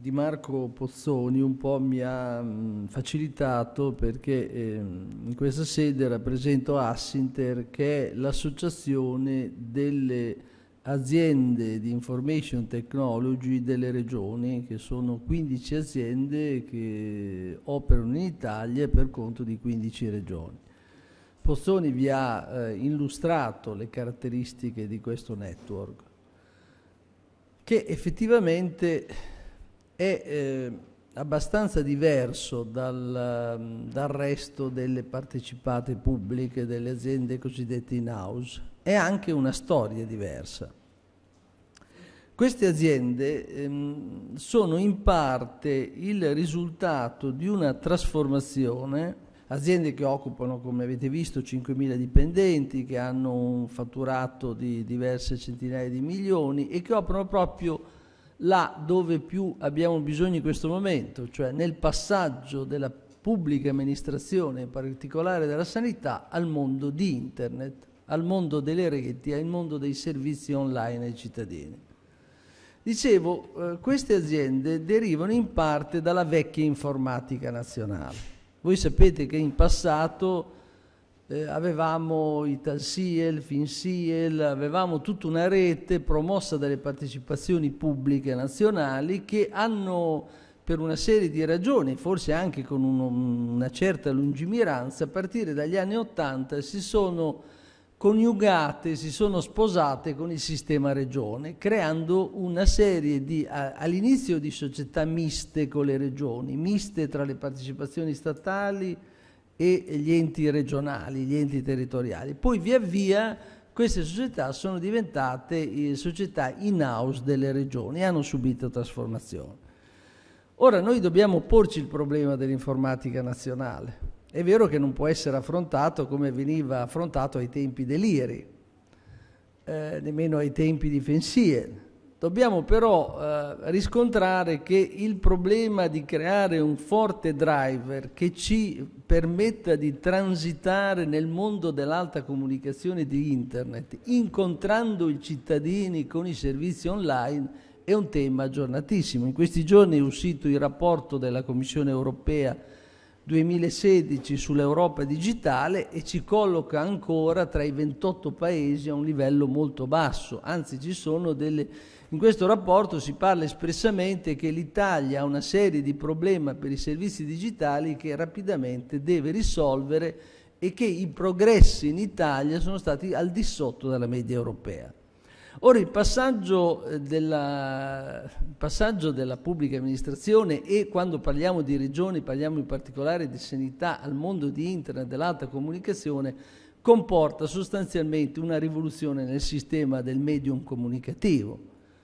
S4: di Marco Pozzoni un po' mi ha mh, mm, facilitato perché eh, in questa sede rappresento Assinter che è l'associazione delle aziende di information technology delle regioni che sono 15 aziende che operano in Italia per conto di 15 regioni. Pozzoni vi ha eh, illustrato le caratteristiche di questo network che effettivamente è eh, abbastanza diverso dal, dal, resto delle partecipate pubbliche, delle aziende cosiddette in house. È anche una storia diversa. Queste aziende ehm, sono in parte il risultato di una trasformazione aziende che occupano, come avete visto, 5.000 dipendenti, che hanno un fatturato di diverse centinaia di milioni e che operano proprio là dove più abbiamo bisogno in questo momento, cioè nel passaggio della pubblica amministrazione, in particolare della sanità, al mondo di Internet, al mondo delle reti, al mondo dei servizi online ai cittadini. Dicevo, eh, queste aziende derivano in parte dalla vecchia informatica nazionale voi sapete che in passato eh, avevamo Italsiel, Finsiel, avevamo tutta una rete promossa dalle partecipazioni pubbliche nazionali che hanno per una serie di ragioni, forse anche con uno, una certa lungimiranza, a partire dagli anni Ottanta si sono coniugate, si sono sposate con il sistema regione, creando una serie di, all'inizio di società miste con le regioni, miste tra le partecipazioni statali e gli enti regionali, gli enti territoriali. Poi via via queste società sono diventate eh, società in-house delle regioni hanno subito trasformazioni. Ora noi dobbiamo porci il problema dell'informatica nazionale è vero che non può essere affrontato come veniva affrontato ai tempi dell'Iri, eh, nemmeno ai tempi di Fensie. Dobbiamo però eh, riscontrare che il problema di creare un forte driver che ci permetta di transitare nel mondo dell'alta comunicazione di Internet, incontrando i cittadini con i servizi online, è un tema aggiornatissimo. In questi giorni è uscito il rapporto della Commissione europea 2016 sull'Europa digitale e ci colloca ancora tra i 28 paesi a un livello molto basso, anzi ci sono delle... In questo rapporto si parla espressamente che l'Italia ha una serie di problemi per i servizi digitali che rapidamente deve risolvere e che i progressi in Italia sono stati al di sotto della media europea. Ora il passaggio eh, della, passaggio della pubblica amministrazione e quando parliamo di regioni parliamo in particolare di sanità al mondo di internet, e dell'alta comunicazione, comporta sostanzialmente una rivoluzione nel sistema del medium comunicativo,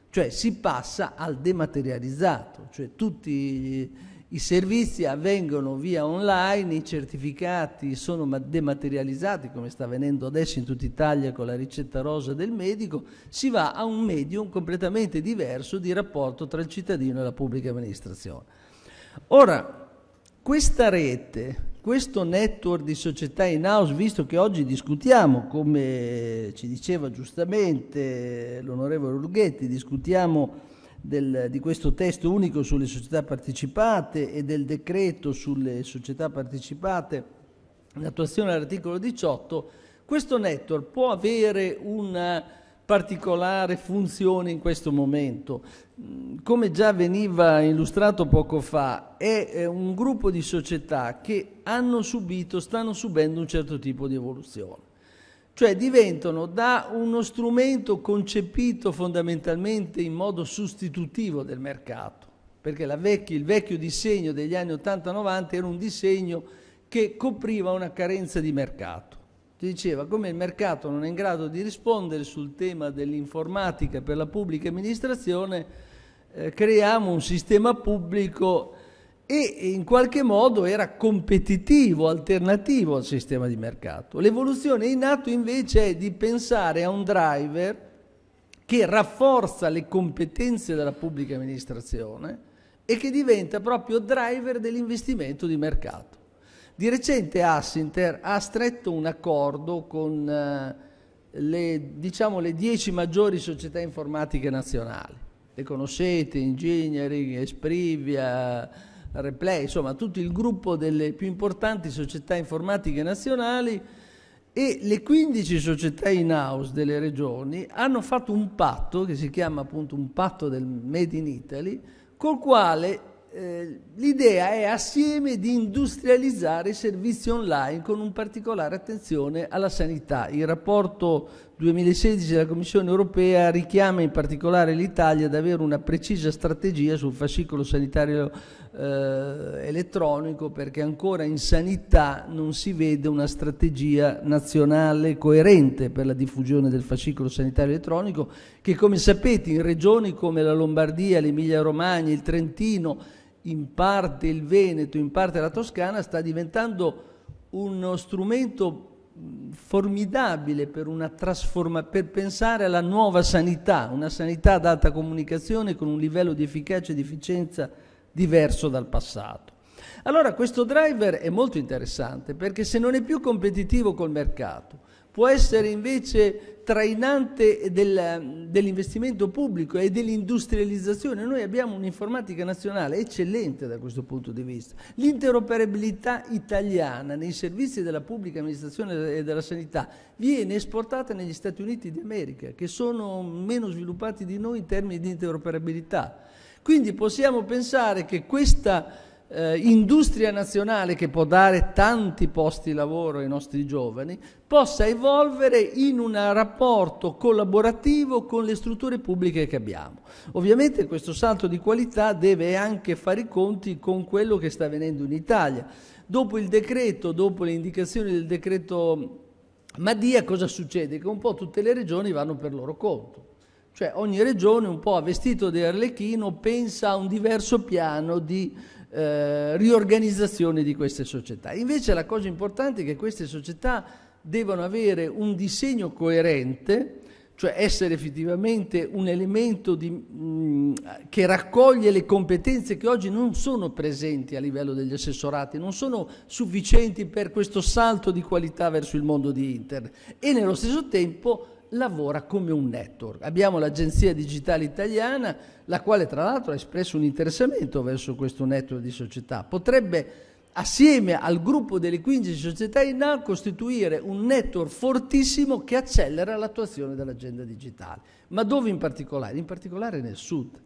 S4: cioè si passa al dematerializzato, cioè tutti i servizi avvengono via online, i certificati sono dematerializzati, come sta avvenendo adesso in tutta Italia con la ricetta rosa del medico, si va a un medium completamente diverso di rapporto tra il cittadino e la pubblica amministrazione. Ora, questa rete, questo network di società in house, visto che oggi discutiamo, come ci diceva giustamente l'onorevole Lughetti, discutiamo del, di questo testo unico sulle società partecipate e del decreto sulle società partecipate in attuazione all'articolo 18, questo network può avere una particolare funzione in questo momento. Mm, come già veniva illustrato poco fa, è un gruppo di società che hanno subito, stanno subendo un certo tipo di evoluzione cioè diventano da uno strumento concepito fondamentalmente in modo sostitutivo del mercato, perché vecchia, il vecchio disegno degli anni 80-90 era un disegno che copriva una carenza di mercato. Si diceva come il mercato non è in grado di rispondere sul tema dell'informatica per la pubblica amministrazione, eh, creiamo un sistema pubblico e in qualche modo era competitivo, alternativo al sistema di mercato. L'evoluzione in atto invece è di pensare a un driver che rafforza le competenze della pubblica amministrazione e che diventa proprio driver dell'investimento di mercato. Di recente Assinter ha stretto un accordo con eh, le, diciamo, le 10 maggiori società informatiche nazionali. Le conoscete, Engineering, Esprivia, Replay, insomma tutto il gruppo delle più importanti società informatiche nazionali e le 15 società in house delle regioni hanno fatto un patto che si chiama appunto un patto del Made in Italy col quale eh, l'idea è assieme di industrializzare i servizi online con un particolare attenzione alla sanità. Il rapporto 2016 la Commissione europea richiama in particolare l'Italia ad avere una precisa strategia sul fascicolo sanitario eh, elettronico perché ancora in sanità non si vede una strategia nazionale coerente per la diffusione del fascicolo sanitario elettronico che come sapete in regioni come la Lombardia, l'Emilia Romagna, il Trentino, in parte il Veneto, in parte la Toscana sta diventando uno strumento formidabile per, una trasforma- per pensare alla nuova sanità, una sanità ad alta comunicazione con un livello di efficacia ed efficienza diverso dal passato. Allora questo driver è molto interessante perché se non è più competitivo col mercato, può essere invece trainante del, dell'investimento pubblico e dell'industrializzazione. Noi abbiamo un'informatica nazionale eccellente da questo punto di vista. L'interoperabilità italiana nei servizi della pubblica amministrazione e della sanità viene esportata negli Stati Uniti d'America, che sono meno sviluppati di noi in termini di interoperabilità. Quindi possiamo pensare che questa eh, industria nazionale che può dare tanti posti di lavoro ai nostri giovani possa evolvere in un rapporto collaborativo con le strutture pubbliche che abbiamo. Ovviamente questo salto di qualità deve anche fare i conti con quello che sta avvenendo in Italia. Dopo il decreto, dopo le indicazioni del decreto Madia, cosa succede? Che un po' tutte le regioni vanno per loro conto. Cioè ogni regione un po' a vestito di arlecchino pensa a un diverso piano di eh, riorganizzazione di queste società. Invece la cosa importante è che queste società devono avere un disegno coerente, cioè essere effettivamente un elemento di, mh, mm, che raccoglie le competenze che oggi non sono presenti a livello degli assessorati, non sono sufficienti per questo salto di qualità verso il mondo di Internet e nello stesso tempo lavora come un network. Abbiamo l'Agenzia Digitale Italiana, la quale tra l'altro ha espresso un interessamento verso questo network di società. Potrebbe, assieme al gruppo delle 15 società in A, costituire un network fortissimo che accelera l'attuazione dell'agenda digitale. Ma dove in particolare? In particolare nel sud.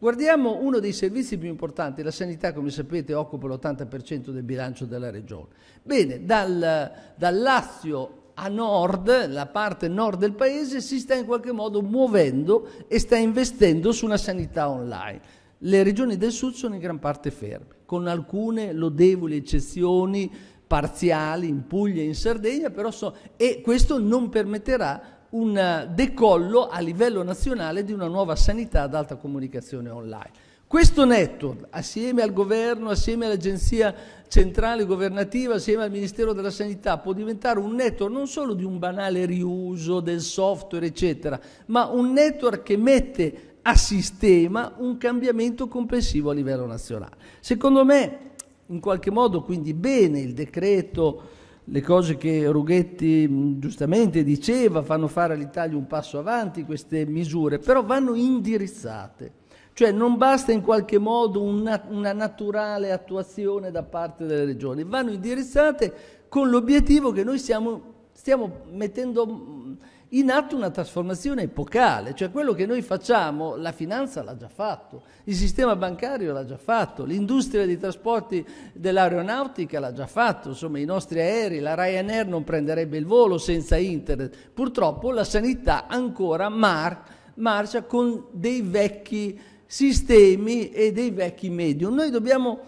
S4: Guardiamo uno dei servizi più importanti, la sanità come sapete occupa l'80% del bilancio della regione. Bene, dal, dal Lazio a nord, la parte nord del paese, si sta in qualche modo muovendo e sta investendo sulla sanità online. Le regioni del sud sono in gran parte ferme, con alcune lodevoli eccezioni parziali in Puglia e in Sardegna, però so, e questo non permetterà un decollo a livello nazionale di una nuova sanità ad alta comunicazione online. Questo network, assieme al governo, assieme all'Agenzia Centrale Governativa, assieme al Ministero della Sanità, può diventare un network non solo di un banale riuso del software, eccetera, ma un network che mette a sistema un cambiamento complessivo a livello nazionale. Secondo me, in qualche modo, quindi bene il decreto le cose che Rughetti giustamente diceva fanno fare all'Italia un passo avanti queste misure, però vanno indirizzate. Cioè non basta in qualche modo una, una naturale attuazione da parte delle regioni, vanno indirizzate con l'obiettivo che noi siamo, stiamo mettendo mm, in atto una trasformazione epocale, cioè quello che noi facciamo, la finanza l'ha già fatto, il sistema bancario l'ha già fatto, l'industria dei trasporti dell'aeronautica l'ha già fatto, insomma i nostri aerei, la Ryanair non prenderebbe il volo senza internet. Purtroppo la sanità ancora mar marcia con dei vecchi sistemi e dei vecchi medium. Noi dobbiamo,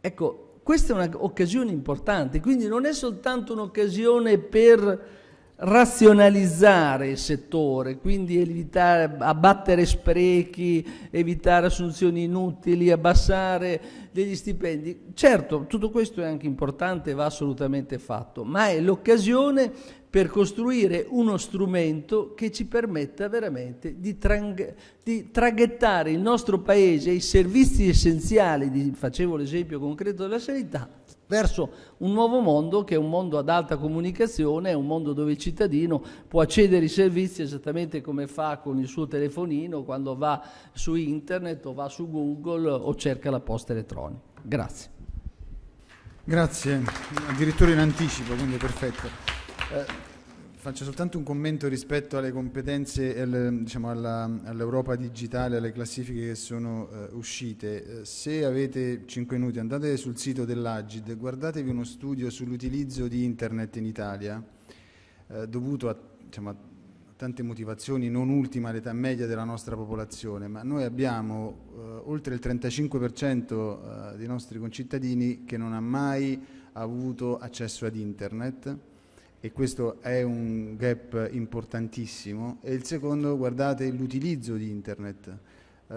S4: ecco, questa è un'occasione importante, quindi non è soltanto un'occasione per razionalizzare il settore, quindi evitare, abbattere sprechi, evitare assunzioni inutili, abbassare degli stipendi. Certo, tutto questo è anche importante e va assolutamente fatto, ma è l'occasione per costruire uno strumento che ci permetta veramente di, trang- di traghettare il nostro paese e i servizi essenziali, di, facevo l'esempio concreto della sanità, verso un nuovo mondo che è un mondo ad alta comunicazione, è un mondo dove il cittadino può accedere ai servizi esattamente come fa con il suo telefonino quando va su internet o va su Google o cerca la posta elettronica.
S1: Grazie. Grazie, addirittura in anticipo, quindi perfetto.
S4: Eh, faccio soltanto un commento
S1: rispetto alle competenze e al, diciamo, alla, all'Europa digitale, alle classifiche che sono eh, uscite. Eh, se avete 5 minuti andate sul sito dell'Agid, guardatevi uno studio sull'utilizzo di internet in Italia, eh, dovuto a, diciamo, a, tante motivazioni, non ultima l'età media della nostra popolazione, ma noi abbiamo eh, oltre il 35% dei nostri concittadini che non ha mai avuto accesso ad internet e questo è un gap importantissimo, e il secondo, guardate, l'utilizzo di internet. Uh,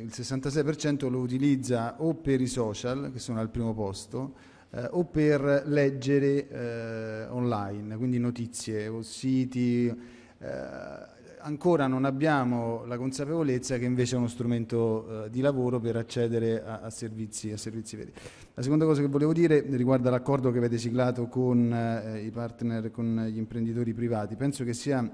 S1: il 66% lo utilizza o per i social, che sono al primo posto, uh, o per leggere uh, online, quindi notizie o siti ancora non abbiamo la consapevolezza che invece è uno strumento eh, di lavoro per accedere a, a, servizi, a, servizi, veri. La seconda cosa che volevo dire riguarda l'accordo che avete siglato con eh, i partner, con gli imprenditori privati. Penso che sia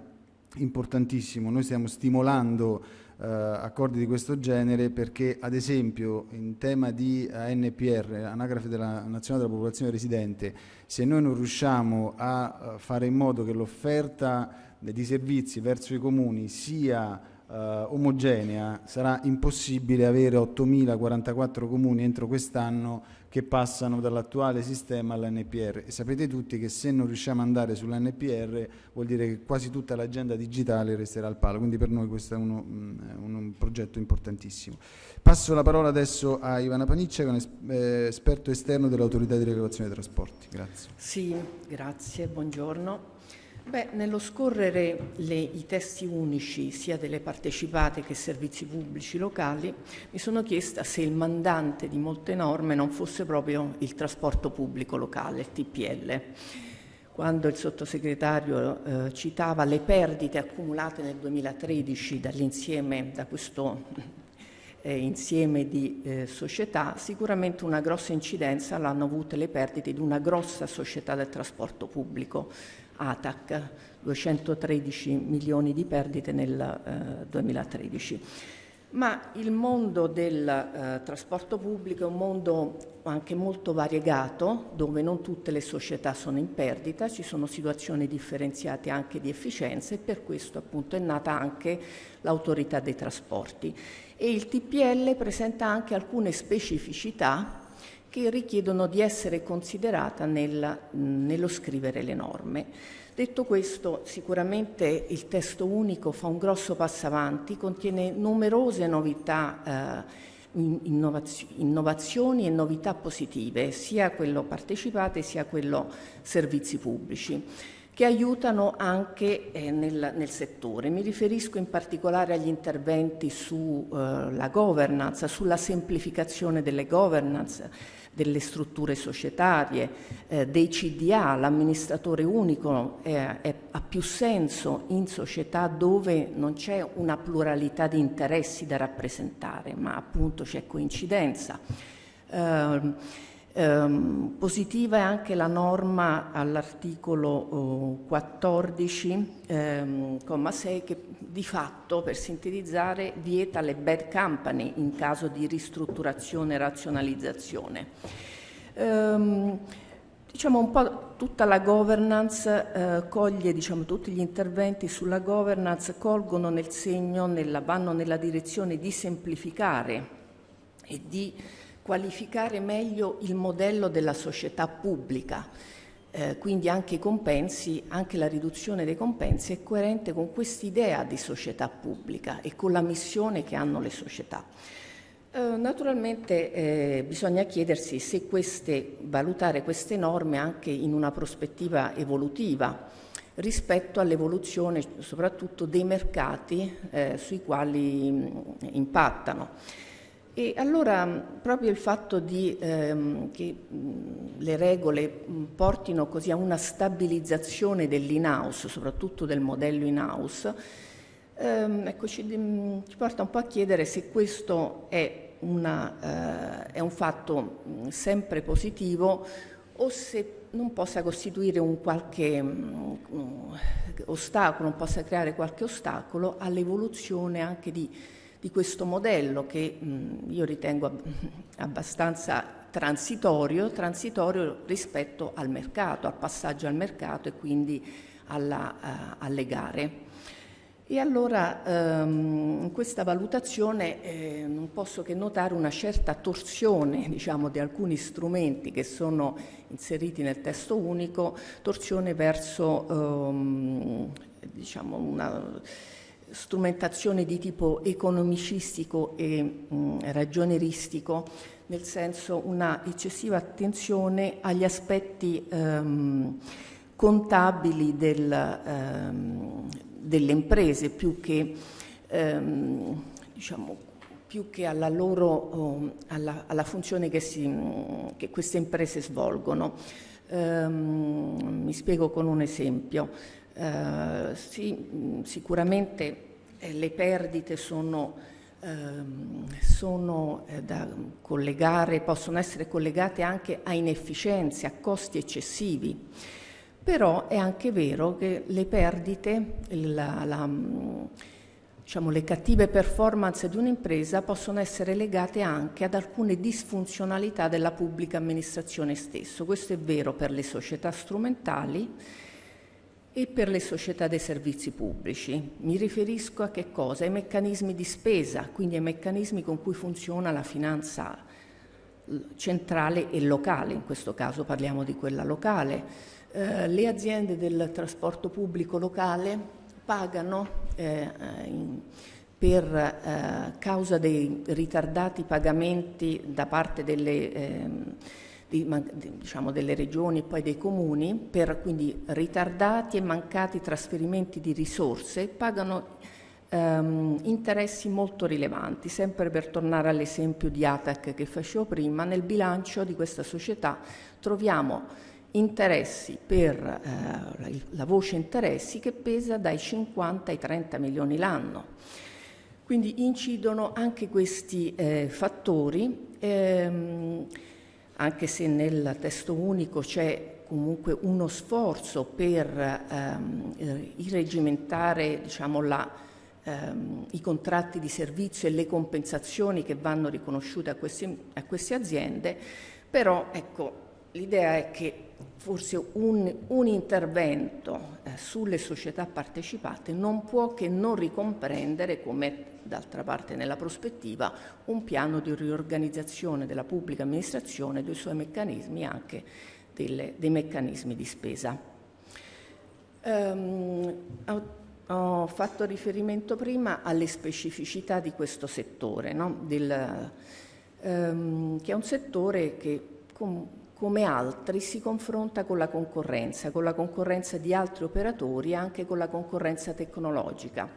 S1: importantissimo, noi stiamo stimolando eh, accordi di questo genere perché ad esempio in tema di ANPR, Anagrafe della Nazionale della Popolazione Residente, se noi non riusciamo a eh, fare in modo che l'offerta di servizi verso i comuni sia eh, omogenea, sarà impossibile avere 8.044 comuni entro quest'anno che passano dall'attuale sistema all'NPR. E sapete tutti che se non riusciamo ad andare sull'NPR vuol dire che quasi tutta l'agenda digitale resterà al palo, quindi per noi questo è uno, mm, un, un, progetto importantissimo. Passo la parola adesso a Ivana Paniccia, che è un eh, esperto esterno dell'autorità di regolazione dei trasporti. Grazie.
S5: Sì, grazie, buongiorno. Beh, nello scorrere le, i testi unici sia delle partecipate che servizi pubblici locali, mi sono chiesta se il mandante di molte norme non fosse proprio il trasporto pubblico locale, il TPL. Quando il sottosegretario eh, citava le perdite accumulate nel 2013 dall'insieme, da questo eh, insieme di eh, società, sicuramente una grossa incidenza l'hanno avute le perdite di una grossa società del trasporto pubblico ATAC, 213 milioni di perdite nel eh, 2013. Ma il mondo del eh, trasporto pubblico è un mondo anche molto variegato, dove non tutte le società sono in perdita, ci sono situazioni differenziate anche di efficienza e per questo appunto è nata anche l'autorità dei trasporti. E il TPL presenta anche alcune specificità che richiedono di essere considerata nella, nello scrivere le norme. Detto questo, sicuramente il testo unico fa un grosso passo avanti, contiene numerose novità, eh, innovazio, innovazioni e novità positive, sia quello partecipate sia quello servizi pubblici che aiutano anche eh, nel, nel, settore. Mi riferisco in particolare agli interventi sulla eh, governance, sulla semplificazione delle governance, delle strutture societarie, eh, dei CDA, l'amministratore unico eh, è, ha più senso in società dove non c'è una pluralità di interessi da rappresentare, ma appunto c'è coincidenza. Eh, Ehm, positiva è anche la norma all'articolo 14,6 ehm, che di fatto, per sintetizzare, vieta le bad company in caso di ristrutturazione e razionalizzazione. Ehm, Diciamo un po' tutta la governance eh, coglie, diciamo, tutti gli interventi sulla governance colgono nel segno, nella, vanno nella direzione di semplificare e di qualificare meglio il modello della società pubblica, eh, quindi anche i compensi, anche la riduzione dei compensi è coerente con quest'idea di società pubblica e con la missione che hanno le società. Eh, naturalmente eh, bisogna chiedersi se queste, valutare queste norme anche in una prospettiva evolutiva rispetto all'evoluzione soprattutto dei mercati eh, sui quali mh, impattano. E allora mm, proprio il fatto di, ehm, che mm, le regole mm, portino così a una stabilizzazione dell'in-house, soprattutto del modello in-house, ehm, ecco, ci, ci, porta un po' a chiedere se questo è, una, eh, è un fatto sempre positivo o se non possa costituire un qualche um, ostacolo, non possa creare qualche ostacolo all'evoluzione anche di di questo modello che mh, io ritengo abbastanza transitorio, transitorio rispetto al mercato, al passaggio al mercato e quindi alla, uh, alle gare. E allora ehm, in questa valutazione eh, non posso che notare una certa torsione diciamo, di alcuni strumenti che sono inseriti nel testo unico, torsione verso ehm, diciamo una, strumentazione di tipo economicistico e mh, ragionieristico, nel senso una eccessiva attenzione agli aspetti ehm, contabili del, ehm, delle imprese più che, ehm, diciamo, più che alla, loro, oh, alla, alla funzione che, si, che, queste imprese svolgono. Ehm, mi spiego con un esempio. Eh, sì, sicuramente eh, le perdite sono, ehm, sono eh, da collegare, possono essere collegate anche a inefficienze, a costi eccessivi. Però è anche vero che le perdite, la, la, diciamo, le cattive performance di un'impresa possono essere legate anche ad alcune disfunzionalità della pubblica amministrazione stessa. Questo è vero per le società strumentali, e per le società dei servizi pubblici. Mi riferisco a che cosa? Ai meccanismi di spesa, quindi ai meccanismi con cui funziona la finanza centrale e locale, in questo caso parliamo di quella locale. Eh, le aziende del trasporto pubblico locale pagano eh, eh in, per eh, causa dei ritardati pagamenti da parte delle ehm, diciamo, delle regioni e poi dei comuni per quindi ritardati e mancati trasferimenti di risorse pagano ehm, interessi molto rilevanti, sempre per tornare all'esempio di ATAC che facevo prima, nel bilancio di questa società troviamo interessi per eh, la voce interessi che pesa dai 50 ai 30 milioni l'anno. Quindi incidono anche questi eh, fattori. Ehm, anche se nel testo unico c'è comunque uno sforzo per ehm, eh, irregimentare diciamo, la, ehm, i contratti di servizio e le compensazioni che vanno riconosciute a, questi, a queste aziende, però ecco, l'idea è che forse un, un intervento eh, sulle società partecipate non può che non ricomprendere, come d'altra parte nella prospettiva, un piano di riorganizzazione della pubblica amministrazione, dei suoi meccanismi e anche delle, dei meccanismi di spesa. Um, ho fatto riferimento prima alle specificità di questo settore, no? Del, ehm, che è un settore che com- come altri si confronta con la concorrenza, con la concorrenza di altri operatori e anche con la concorrenza tecnologica.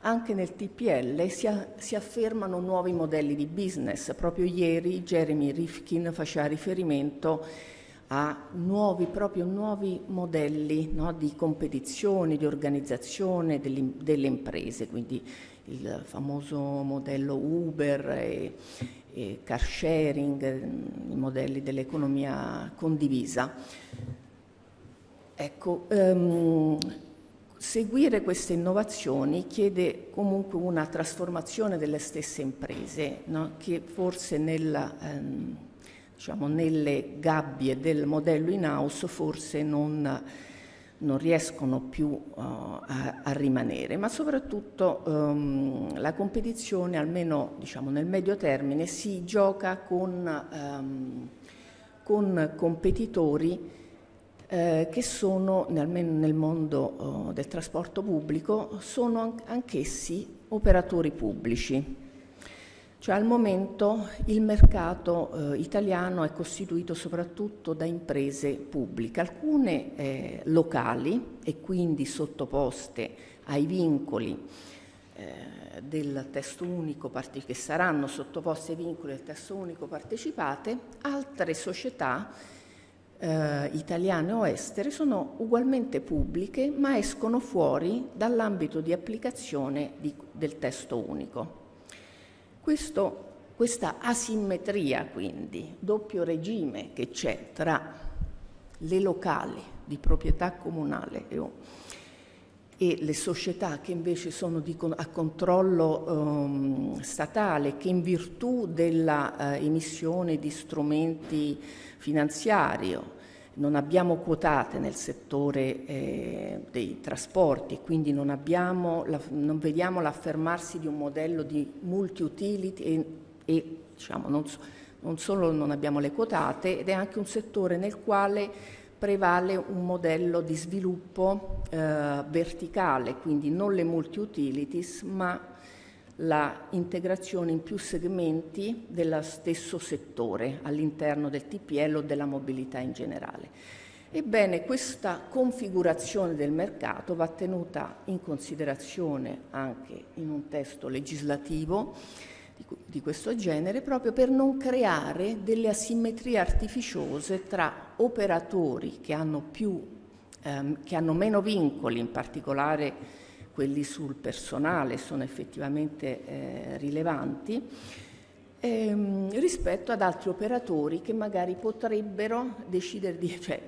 S5: Anche nel TPL si, a, si, affermano nuovi modelli di business. Proprio ieri Jeremy Rifkin faceva riferimento a nuovi, nuovi modelli no, di competizione, di organizzazione delle, delle, imprese, quindi il famoso modello Uber e, eh, car sharing, mm, i modelli dell'economia condivisa. Ecco, ehm, seguire queste innovazioni chiede comunque una trasformazione delle stesse imprese, no? che forse nella, ehm, diciamo, nelle gabbie del modello in house forse non non riescono più uh, a, a, rimanere, ma soprattutto um, la competizione, almeno diciamo, nel medio termine, si gioca con, um, con competitori eh, che sono, almeno nel mondo uh, del trasporto pubblico, sono anch'essi operatori pubblici. Cioè al momento il mercato eh, italiano è costituito soprattutto da imprese pubbliche, alcune eh, locali e quindi sottoposte ai vincoli eh, del testo unico che saranno sottoposte ai vincoli del testo unico partecipate, altre società eh, italiane o estere sono ugualmente pubbliche ma escono fuori dall'ambito di applicazione di, del testo unico. Questo, questa asimmetria, quindi, doppio regime che c'è tra le locali di proprietà comunale e le società che invece sono di, a controllo um, statale, che in virtù dell'emissione eh, uh, di strumenti finanziari non abbiamo quotate nel settore eh, dei trasporti quindi non, la, non, vediamo l'affermarsi di un modello di multi-utility e, e diciamo, non, non solo non abbiamo le quotate ed è anche un settore nel quale prevale un modello di sviluppo eh, verticale, quindi non le multi-utilities ma la integrazione in più segmenti dello stesso settore all'interno del TPL o della mobilità in generale. Ebbene, questa configurazione del mercato va tenuta in considerazione anche in un testo legislativo di questo genere proprio per non creare delle asimmetrie artificiose tra operatori che hanno, più, ehm, che hanno meno vincoli, in particolare quelli sul personale sono effettivamente eh, rilevanti, ehm, rispetto ad altri operatori che magari potrebbero decidere di [LAUGHS] cioè,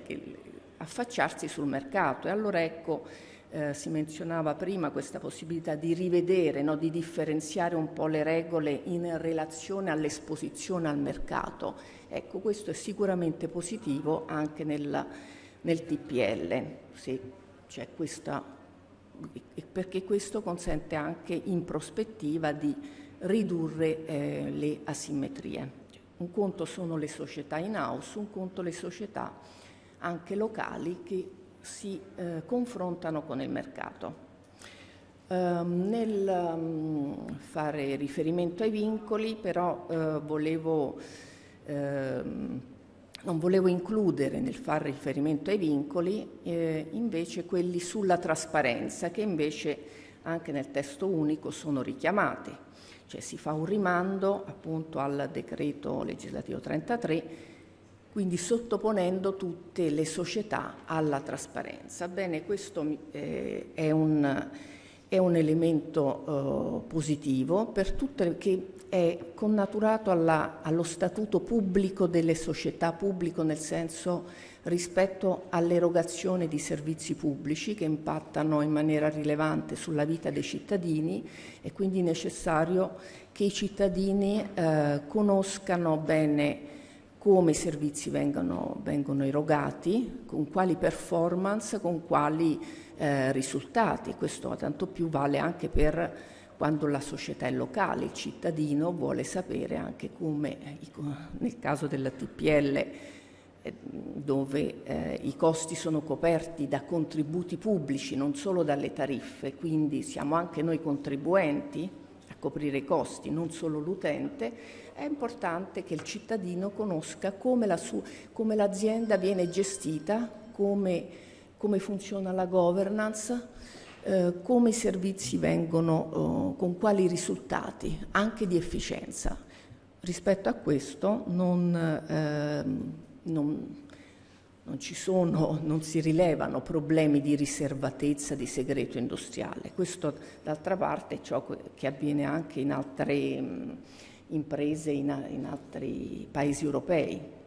S5: affacciarsi sul mercato. E allora ecco, eh, si menzionava prima questa possibilità di rivedere, no, di differenziare un po' le regole in relazione all'esposizione al mercato. Ecco, questo è sicuramente positivo anche nel, nel TPL, se c'è questa perché questo consente anche in prospettiva di ridurre eh, le asimmetrie. Un conto sono le società in house, un conto le società anche locali che si eh, confrontano con il mercato. Eh, nel um, fare riferimento ai vincoli però eh, volevo ehm, non volevo includere nel fare riferimento ai vincoli eh, invece quelli sulla trasparenza che invece anche nel testo unico sono richiamati, cioè si fa un rimando appunto al decreto legislativo 33 quindi sottoponendo tutte le società alla trasparenza. Bene, questo eh, è un è un elemento eh, positivo per tutte, che è connaturato alla, allo statuto pubblico delle società, pubblico nel senso rispetto all'erogazione di servizi pubblici che impattano in maniera rilevante sulla vita dei cittadini è quindi necessario che i cittadini eh, conoscano bene come i servizi vengono, vengono erogati, con quali performance, con quali eh, risultati. Questo tanto più vale anche per quando la società è locale, il cittadino vuole sapere anche come, eh, nel caso della TPL, eh, dove eh, i costi sono coperti da contributi pubblici, non solo dalle tariffe, quindi siamo anche noi contribuenti a coprire i costi, non solo l'utente, è importante che il cittadino conosca come, la su- come l'azienda viene gestita, come come funziona la governance, eh, come i servizi vengono, eh, con quali risultati, anche di efficienza. Rispetto a questo non, eh, non, non, sono, non, si rilevano problemi di riservatezza, di segreto industriale. Questo d'altra parte è ciò che avviene anche in altre mh, mm, imprese, in, in altri paesi europei.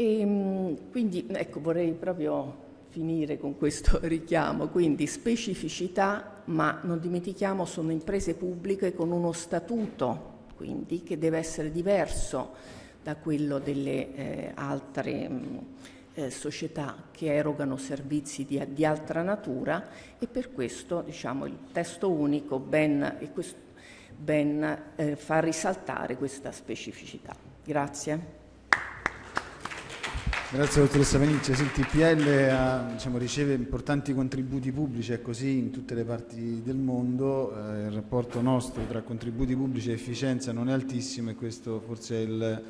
S5: E, ehm, quindi ecco, vorrei proprio finire con questo [LAUGHS] richiamo, quindi specificità, ma non dimentichiamo sono imprese pubbliche con uno statuto, quindi che deve essere diverso da quello delle eh, altre mm, eh, società che erogano servizi di, di, altra natura e per questo diciamo, il testo unico ben, ben eh, fa risaltare questa specificità. Grazie.
S4: Grazie
S1: dottoressa Venice. il TPL ha, diciamo, riceve importanti contributi pubblici, è così in tutte le parti del mondo, eh, il rapporto nostro tra contributi pubblici e efficienza non è altissimo e questo forse è il,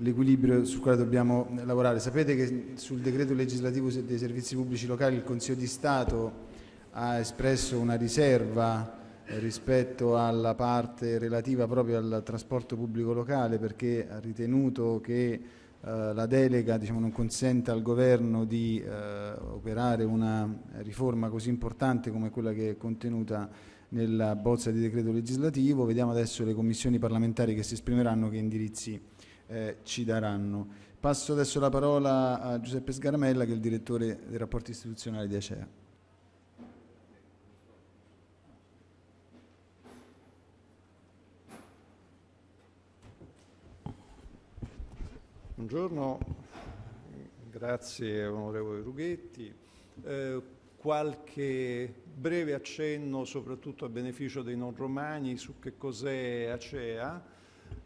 S1: l'equilibrio su quale dobbiamo lavorare. Sapete che sul decreto legislativo dei servizi pubblici locali il Consiglio di Stato ha espresso una riserva eh, rispetto alla parte relativa proprio al trasporto pubblico locale perché ha ritenuto che eh, la delega diciamo, non consente al governo di eh, operare una riforma così importante come quella che è contenuta nella bozza di decreto legislativo, vediamo adesso le commissioni parlamentari che si esprimeranno che indirizzi eh, ci daranno. Passo adesso la parola a Giuseppe Sgaramella che è il direttore dei rapporti istituzionali di Acea.
S6: Buongiorno, grazie onorevole Rughetti. Eh, qualche breve accenno soprattutto a beneficio dei non romani su che cos'è ACEA,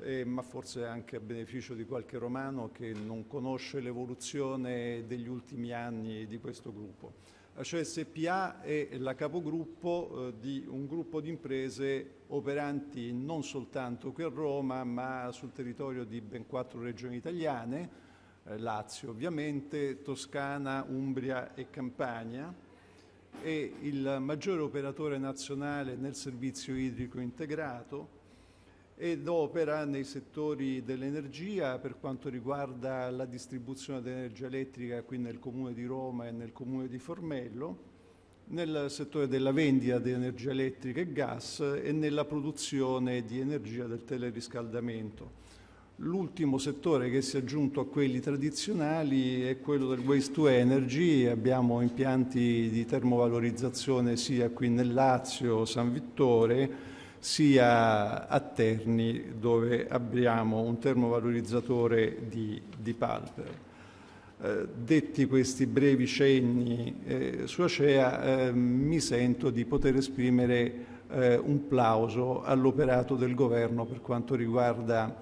S6: eh, ma forse anche a beneficio di qualche romano che non conosce l'evoluzione degli ultimi anni di questo gruppo. ACEA SPA è la capogruppo eh, di un gruppo di imprese operanti non soltanto qui a Roma ma sul territorio di ben quattro regioni italiane, eh, Lazio ovviamente, Toscana, Umbria e Campania e il maggiore operatore nazionale nel servizio idrico integrato ed opera nei settori dell'energia per quanto riguarda la distribuzione di energia elettrica qui nel comune di Roma e nel comune di Formello nel settore della vendita di energia elettrica e gas e nella produzione di energia del teleriscaldamento. L'ultimo settore che si è aggiunto a quelli tradizionali è quello del waste to energy, abbiamo impianti di termovalorizzazione sia qui nel Lazio, San Vittore, sia a Terni dove abbiamo un termovalorizzatore di, di palper. Eh, detti questi brevi cenni eh, su Acea, eh, mi sento di poter esprimere eh, un plauso all'operato del governo per quanto riguarda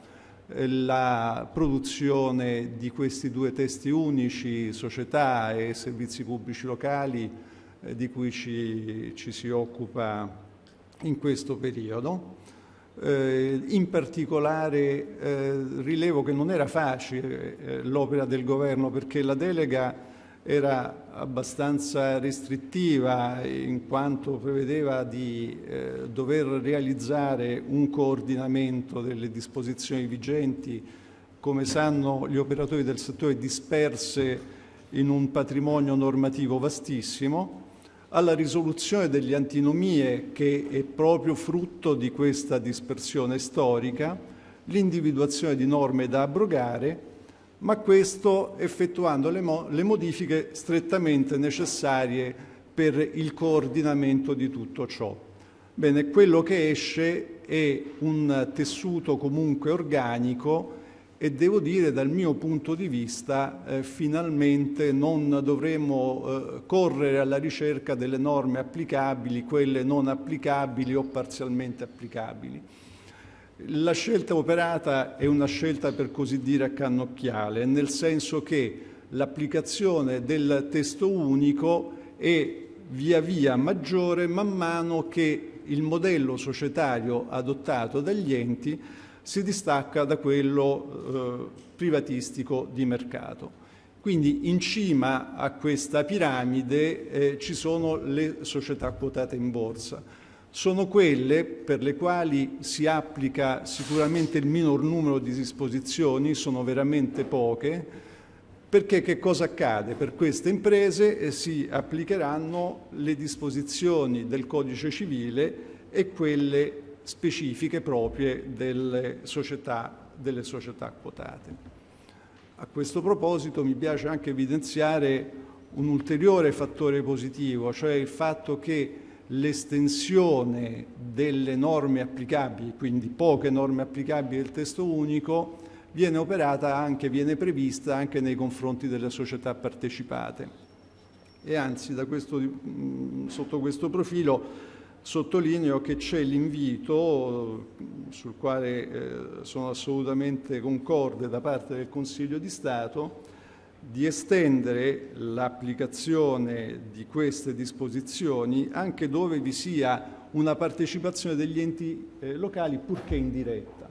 S6: eh, la produzione di questi due testi unici, società e servizi pubblici locali, di cui ci, ci si occupa in questo periodo. Eh, in particolare eh, rilevo che non era facile eh, l'opera del governo perché la delega era abbastanza restrittiva in quanto prevedeva di eh, dover realizzare un coordinamento delle disposizioni vigenti, come sanno gli operatori del settore disperse in un patrimonio normativo vastissimo alla risoluzione delle antinomie che è proprio frutto di questa dispersione storica, l'individuazione di norme da abrogare, ma questo effettuando le, mo le modifiche strettamente necessarie per il coordinamento di tutto ciò. Bene, quello che esce è un tessuto comunque organico e devo dire dal mio punto di vista eh, finalmente non dovremo eh, correre alla ricerca delle norme applicabili, quelle non applicabili o parzialmente applicabili. La scelta operata è una scelta per così dire a cannocchiale, nel senso che l'applicazione del testo unico è via via maggiore man mano che il modello societario adottato dagli enti si distacca da quello eh, privatistico di mercato. Quindi in cima a questa piramide eh, ci sono le società quotate in borsa. Sono quelle per le quali si applica sicuramente il minor numero di disposizioni, sono veramente poche, perché che cosa accade? Per queste imprese eh, si applicheranno le disposizioni del codice civile e quelle specifiche proprie delle società, delle società quotate. A questo proposito mi piace anche evidenziare un ulteriore fattore positivo, cioè il fatto che l'estensione delle norme applicabili, quindi poche norme applicabili del testo unico, viene operata anche, viene prevista anche nei confronti delle società partecipate. E anzi, questo, sotto questo profilo, sottolineo che c'è l'invito sul quale eh, sono assolutamente concorde da parte del Consiglio di Stato di estendere l'applicazione di queste disposizioni anche dove vi sia una partecipazione degli enti eh, locali purché indiretta.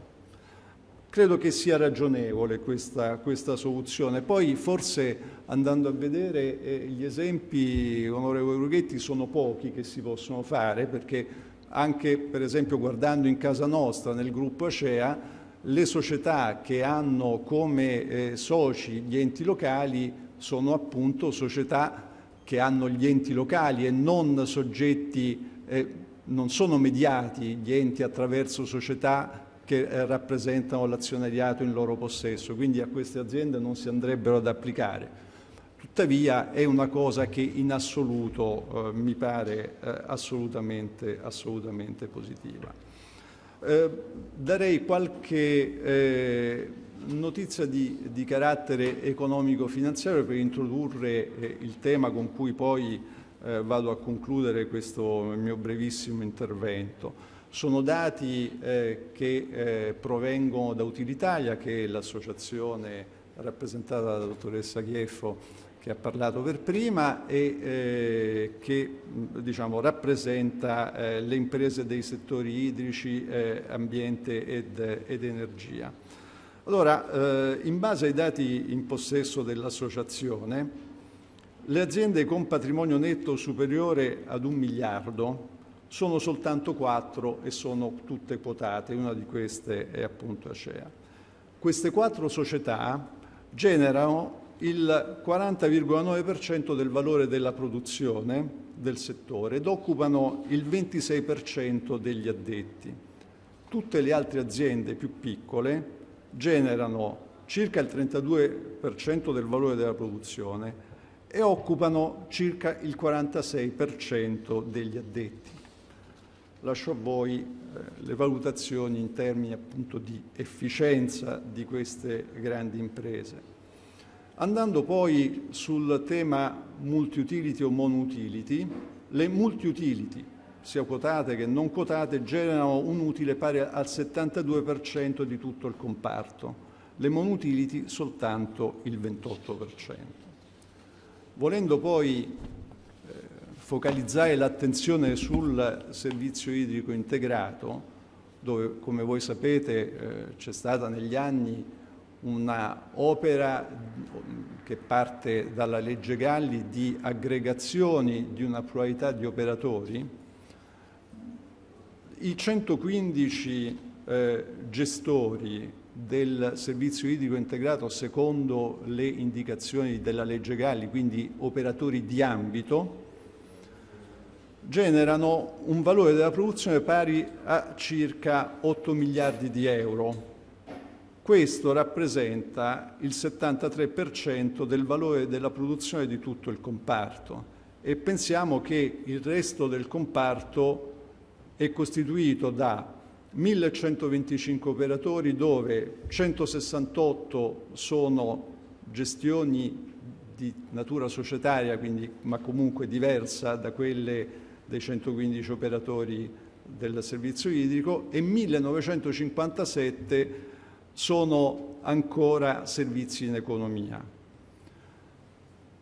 S6: Credo che sia ragionevole questa, questa soluzione. Poi forse andando a vedere eh, gli esempi, onorevole Rughetti, sono pochi che si possono fare perché anche per esempio guardando in casa nostra, nel gruppo ACEA, le società che hanno come eh, soci gli enti locali sono appunto società che hanno gli enti locali e non soggetti, eh, non sono mediati gli enti attraverso società che eh, rappresentano l'azionariato in loro possesso, quindi a queste aziende non si andrebbero ad applicare. Tuttavia è una cosa che in assoluto eh, mi pare eh, assolutamente, assolutamente, positiva. Eh, darei qualche eh, notizia di, di carattere economico-finanziario per introdurre eh, il tema con cui poi vado a concludere questo mio brevissimo intervento. Sono dati eh, che eh, provengono da Utilitalia, che è l'associazione rappresentata dalla dottoressa Chieffo che ha parlato per prima e eh, che diciamo, rappresenta eh, le imprese dei settori idrici, eh, ambiente ed, ed, energia. Allora, eh, in base ai dati in possesso dell'associazione, le aziende con patrimonio netto superiore ad un miliardo sono soltanto quattro e sono tutte quotate, una di queste è appunto Acea. Queste quattro società generano il 40,9% del valore della produzione del settore ed occupano il 26% degli addetti. Tutte le altre aziende più piccole generano circa il 32% del valore della produzione e occupano circa il 46% degli addetti lascio a voi eh, le valutazioni in termini appunto di efficienza di queste grandi imprese. Andando poi sul tema multi-utility o mono-utility, le multi-utility, sia quotate che non quotate, generano un utile pari al 72% di tutto il comparto, le mono-utility soltanto il 28%. Volendo poi focalizzare l'attenzione sul servizio idrico integrato, dove come voi sapete eh, c'è stata negli anni una opera che parte dalla legge Galli di aggregazioni di una pluralità di operatori. I 115 eh, gestori del servizio idrico integrato secondo le indicazioni della legge Galli, quindi operatori di ambito, generano un valore della produzione pari a circa 8 miliardi di euro. Questo rappresenta il 73% del valore della produzione di tutto il comparto e pensiamo che il resto del comparto è costituito da 1125 operatori dove 168 sono gestioni di natura societaria, quindi, ma comunque diversa da quelle dei 115 operatori del servizio idrico e 1957 sono ancora servizi in economia.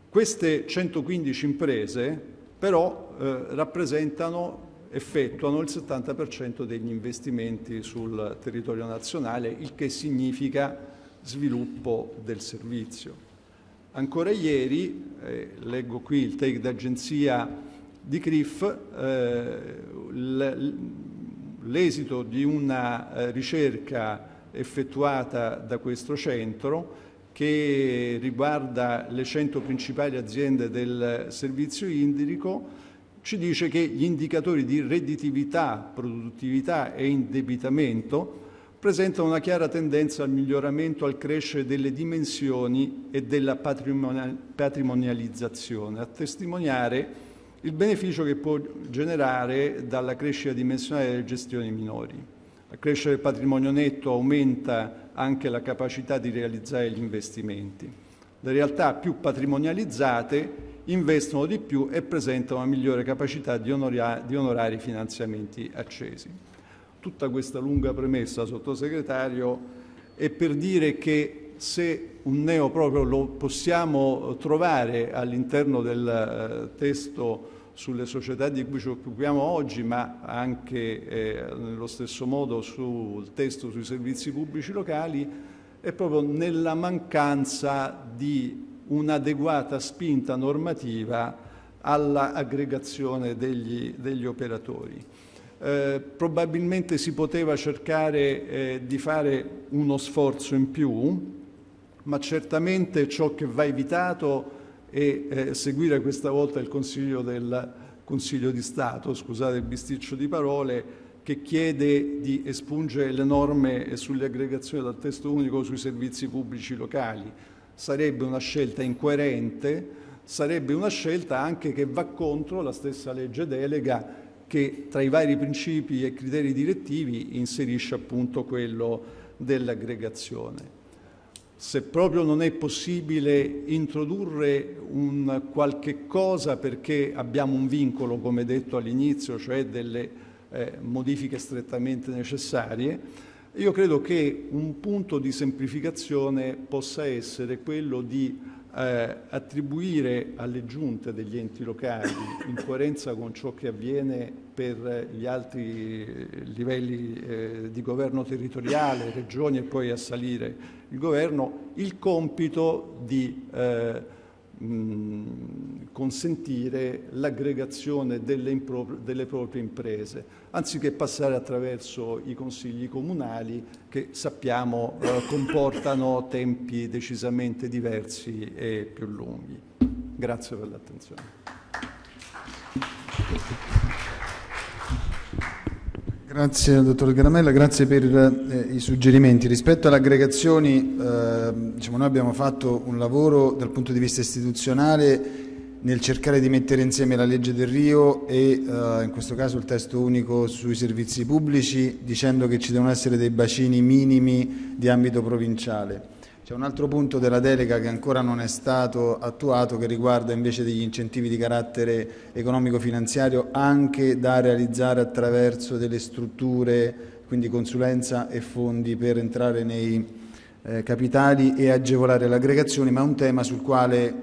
S6: Queste 115 imprese però eh, rappresentano, effettuano il 70% degli investimenti sul territorio nazionale, il che significa sviluppo del servizio. Ancora ieri, eh, leggo qui il take d'agenzia di CRIF, eh, l'esito di una eh, ricerca effettuata da questo centro che riguarda le 100 principali aziende del servizio idrico ci dice che gli indicatori di redditività, produttività e indebitamento presentano una chiara tendenza al miglioramento, al crescere delle dimensioni e della patrimonializzazione, a testimoniare il beneficio che può generare dalla crescita dimensionale delle gestioni minori. La crescita del patrimonio netto aumenta anche la capacità di realizzare gli investimenti. Le realtà più patrimonializzate investono di più e presentano una migliore capacità di, onoria- di onorare i finanziamenti accesi. Tutta questa lunga premessa, sottosegretario, è per dire che se un neo proprio lo possiamo trovare all'interno del eh, testo sulle società di cui ci occupiamo oggi, ma anche eh, nello stesso modo sul testo sui servizi pubblici locali, è proprio nella mancanza di un'adeguata spinta normativa all'aggregazione degli, degli operatori. Eh, probabilmente si poteva cercare eh, di fare uno sforzo in più, ma certamente ciò che va evitato è eh, seguire questa volta il Consiglio, del, Consiglio di Stato, scusate il bisticcio di parole, che chiede di espungere le norme sulle aggregazioni dal testo unico sui servizi pubblici locali. Sarebbe una scelta incoerente, sarebbe una scelta anche che va contro la stessa legge delega che tra i vari principi e criteri direttivi inserisce appunto quello dell'aggregazione se proprio non è possibile introdurre un qualche cosa perché abbiamo un vincolo, come detto all'inizio, cioè delle eh, modifiche strettamente necessarie, io credo che un punto di semplificazione possa essere quello di eh, attribuire alle giunte degli enti locali, in coerenza con ciò che avviene per gli altri eh, livelli eh, di governo territoriale, regioni e poi a salire il governo, il compito di eh, consentire l'aggregazione delle, impro- delle proprie imprese, anziché passare attraverso i consigli comunali che sappiamo eh, comportano [LAUGHS] tempi decisamente diversi e più lunghi. Grazie per l'attenzione.
S1: Grazie dottor Garamella, grazie per eh, i suggerimenti. Rispetto alle aggregazioni, eh, diciamo, noi abbiamo fatto un lavoro dal punto di vista istituzionale nel cercare di mettere insieme la legge del Rio e eh, in questo caso il testo unico sui servizi pubblici dicendo che ci devono essere dei bacini minimi di ambito provinciale. C'è un altro punto della delega che ancora non è stato attuato che riguarda invece degli incentivi di carattere economico-finanziario anche da realizzare attraverso delle strutture, quindi consulenza e fondi per entrare nei eh, capitali e agevolare l'aggregazione, ma è un tema sul quale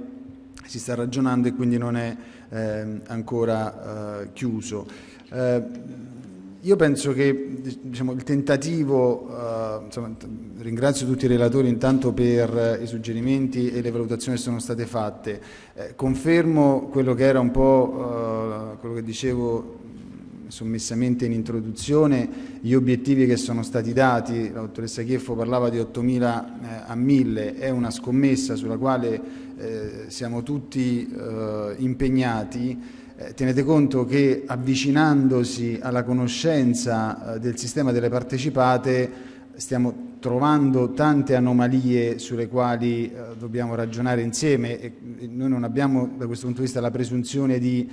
S1: si sta ragionando e quindi non è eh, ancora eh, chiuso. Eh, io penso che diciamo, il tentativo, eh, insomma, ringrazio tutti i relatori intanto per eh, i suggerimenti e le valutazioni che sono state fatte, eh, confermo quello che era un po' eh, quello che dicevo sommessamente in introduzione, gli obiettivi che sono stati dati, la dottoressa Chieffo parlava di 8.000 eh, a 1.000, è una scommessa sulla quale eh, siamo tutti impegnati. Eh, tenete conto che avvicinandosi alla conoscenza eh, del sistema delle partecipate stiamo trovando tante anomalie sulle quali eh, dobbiamo ragionare insieme e noi non abbiamo da questo punto di vista la presunzione di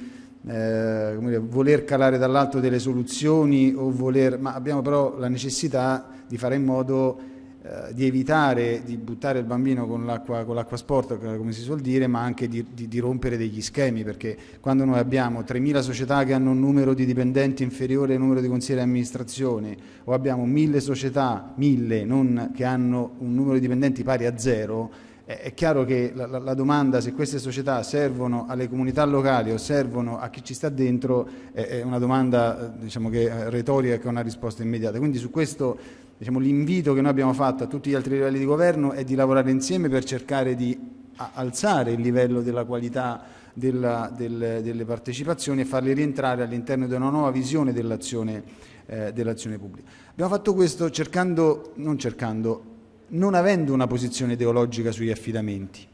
S1: eh, dire, voler calare dall'alto delle soluzioni voler, ma abbiamo però la necessità di fare in modo eh, di evitare di buttare il bambino con l'acqua, con l'acqua sporta, come si suol dire, ma anche di, di, di rompere degli schemi, perché quando noi abbiamo 3.000 società che hanno un numero di dipendenti inferiore al numero di consiglieri di amministrazione, o abbiamo 1.000 società, 1.000, non, che hanno un numero di dipendenti pari a zero, è chiaro che la, la, la, domanda se queste società servono alle comunità locali o servono a chi ci sta dentro è, è una domanda eh, diciamo che, eh, retorica che ha una risposta immediata. Quindi su questo diciamo, l'invito che noi abbiamo fatto a tutti gli altri livelli di governo è di lavorare insieme per cercare di alzare il livello della qualità della, del, delle partecipazioni e farle rientrare all'interno di una nuova visione dell'azione eh, dell pubblica. Abbiamo fatto questo cercando, non cercando, non avendo una posizione ideologica sugli affidamenti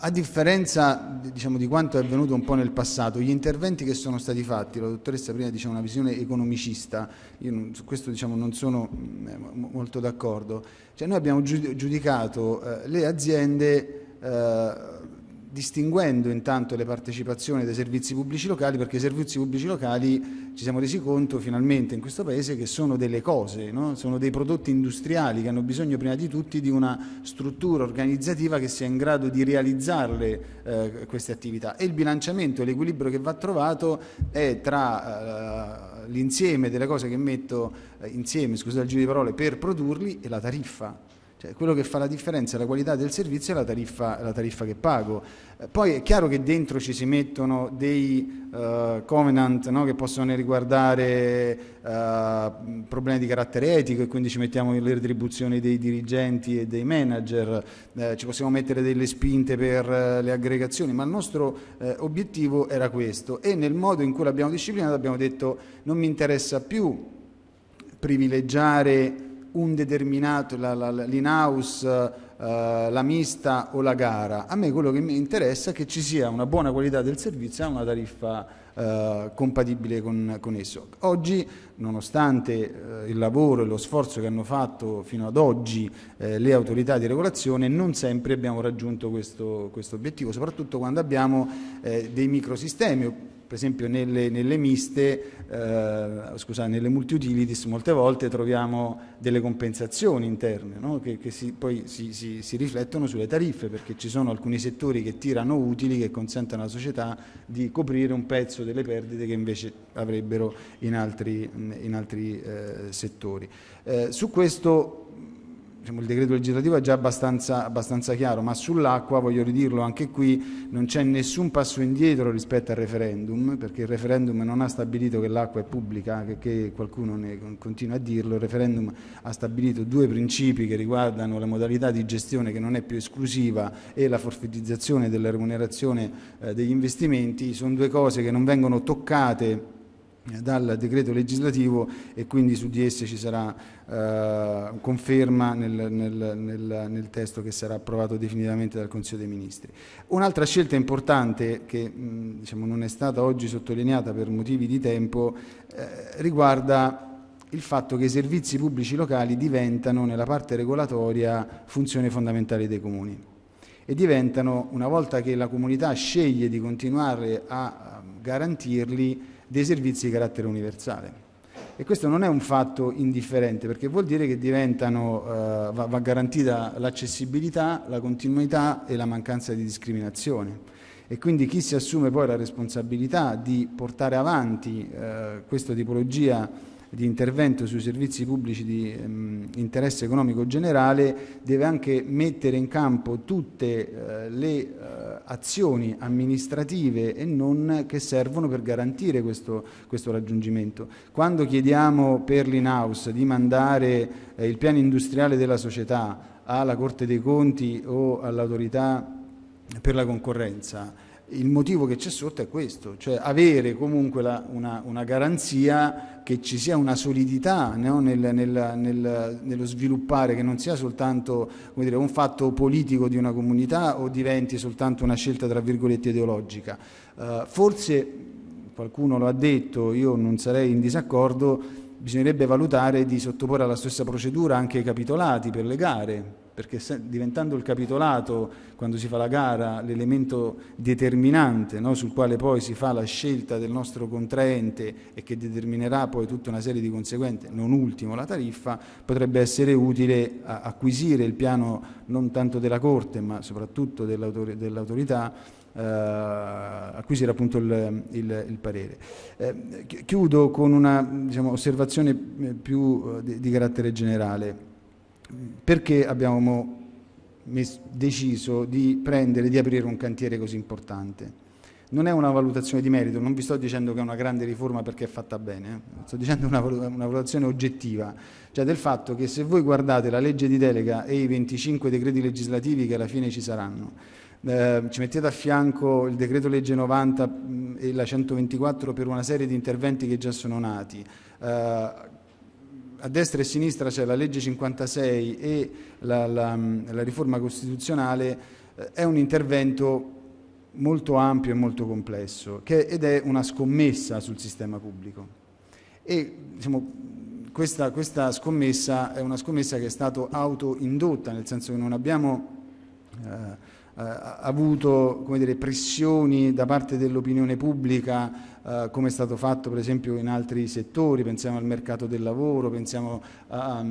S1: a differenza diciamo, di quanto è avvenuto un po' nel passato, gli interventi che sono stati fatti, la dottoressa prima diceva una visione economicista, io non, su questo diciamo, non sono eh, molto d'accordo, cioè, noi abbiamo giudicato eh, le aziende eh, distinguendo intanto le partecipazioni dei servizi pubblici locali, perché i servizi pubblici locali ci siamo resi conto finalmente in questo Paese che sono delle cose, no? sono dei prodotti industriali che hanno bisogno prima di tutti di una struttura organizzativa che sia in grado di realizzarle eh, queste attività e il bilanciamento, l'equilibrio che va trovato è tra eh, l'insieme delle cose che metto eh, insieme, scusate il giro di parole, per produrli e la tariffa cioè, quello che fa la differenza è la qualità del servizio e la tariffa, la tariffa che pago. Eh, poi è chiaro che dentro ci si mettono dei uh, covenant no, che possono riguardare uh, problemi di carattere etico e quindi ci mettiamo le retribuzioni dei dirigenti e dei manager, eh, ci possiamo mettere delle spinte per uh, le aggregazioni, ma il nostro obiettivo era questo e nel modo in cui l'abbiamo disciplinato abbiamo detto non mi interessa più privilegiare un determinato, la, la, l'in-house, eh, la mista o la gara. A me quello che mi interessa è che ci sia una buona qualità del servizio e una tariffa eh, compatibile con, con, esso. Oggi, nonostante eh, il lavoro e lo sforzo che hanno fatto fino ad oggi eh, le autorità di regolazione, non sempre abbiamo raggiunto questo, questo obiettivo, soprattutto quando abbiamo eh, dei microsistemi per esempio nelle, nelle miste, eh, scusate, nelle multi-utilities molte volte troviamo delle compensazioni interne no? che, che si, poi si, si, si, riflettono sulle tariffe perché ci sono alcuni settori che tirano utili che consentono alla società di coprire un pezzo delle perdite che invece avrebbero in altri, in altri eh, settori. Eh, su questo Diciamo, il decreto legislativo è già abbastanza, abbastanza, chiaro, ma sull'acqua, voglio ridirlo anche qui, non c'è nessun passo indietro rispetto al referendum, perché il referendum non ha stabilito che l'acqua è pubblica, che, che qualcuno ne continua a dirlo, il referendum ha stabilito due principi che riguardano la modalità di gestione che non è più esclusiva e la forfettizzazione della remunerazione eh, degli investimenti, sono due cose che non vengono toccate dal decreto legislativo e quindi su di esse ci sarà eh, conferma nel, nel, nel, nel, testo che sarà approvato definitivamente dal Consiglio dei Ministri. Un'altra scelta importante che mh, diciamo, non è stata oggi sottolineata per motivi di tempo eh, riguarda il fatto che i servizi pubblici locali diventano nella parte regolatoria funzione fondamentale dei comuni e diventano, una volta che la comunità sceglie di continuare a garantirli, dei servizi di carattere universale. E questo non è un fatto indifferente perché vuol dire che diventano, eh, va, va, garantita l'accessibilità, la continuità e la mancanza di discriminazione. E quindi chi si assume poi la responsabilità di portare avanti eh, questa tipologia di intervento sui servizi pubblici di ehm, interesse economico generale deve anche mettere in campo tutte eh, le eh, azioni amministrative e non che servono per garantire questo, questo raggiungimento. Quando chiediamo per l'in-house di mandare eh, il piano industriale della società alla Corte dei Conti o all'autorità per la concorrenza, il motivo che c'è sotto è questo, cioè avere comunque la, una, una, garanzia che ci sia una solidità no? nel, nel, nel, nello sviluppare, che non sia soltanto dire, un fatto politico di una comunità o diventi soltanto una scelta tra virgolette ideologica. Uh, forse qualcuno lo ha detto, io non sarei in disaccordo, bisognerebbe valutare di sottoporre alla stessa procedura anche i capitolati per le gare, perché diventando il capitolato, quando si fa la gara, l'elemento determinante no, sul quale poi si fa la scelta del nostro contraente e che determinerà poi tutta una serie di conseguenze, non ultimo la tariffa, potrebbe essere utile acquisire il piano non tanto della Corte ma soprattutto dell'autor- dell'autorità. Eh, acquisire appunto il, il, il parere. Eh, chiudo con una diciamo, osservazione eh, più eh, di, di carattere generale perché abbiamo deciso di prendere, di aprire un cantiere così importante. Non è una valutazione di merito, non vi sto dicendo che è una grande riforma perché è fatta bene, eh. sto dicendo una, una valutazione oggettiva, cioè del fatto che se voi guardate la legge di delega e i 25 decreti legislativi che alla fine ci saranno, eh, ci mettete a fianco il decreto legge 90 mm, e la 124 per una serie di interventi che già sono nati, eh, a destra e a sinistra c'è la legge 56 e la, la, la riforma costituzionale, eh, è un intervento molto ampio e molto complesso che, ed è una scommessa sul sistema pubblico. E diciamo, questa, questa, scommessa è una scommessa che è stata autoindotta, nel senso che non abbiamo eh, eh avuto dire, pressioni da parte dell'opinione pubblica eh, come è stato fatto per esempio in altri settori, pensiamo al mercato del lavoro, pensiamo a,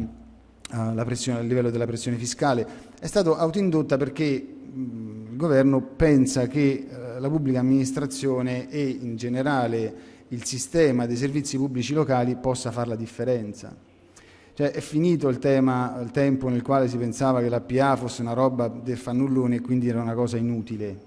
S1: a pressione, al livello della pressione fiscale, è stato autoindotta perché mh, mm, il governo pensa che eh, la pubblica amministrazione e in generale il sistema dei servizi pubblici locali possa fare la differenza. Cioè è finito il, tema, il tempo nel quale si pensava che la PA fosse una roba del fannullone e quindi era una cosa inutile.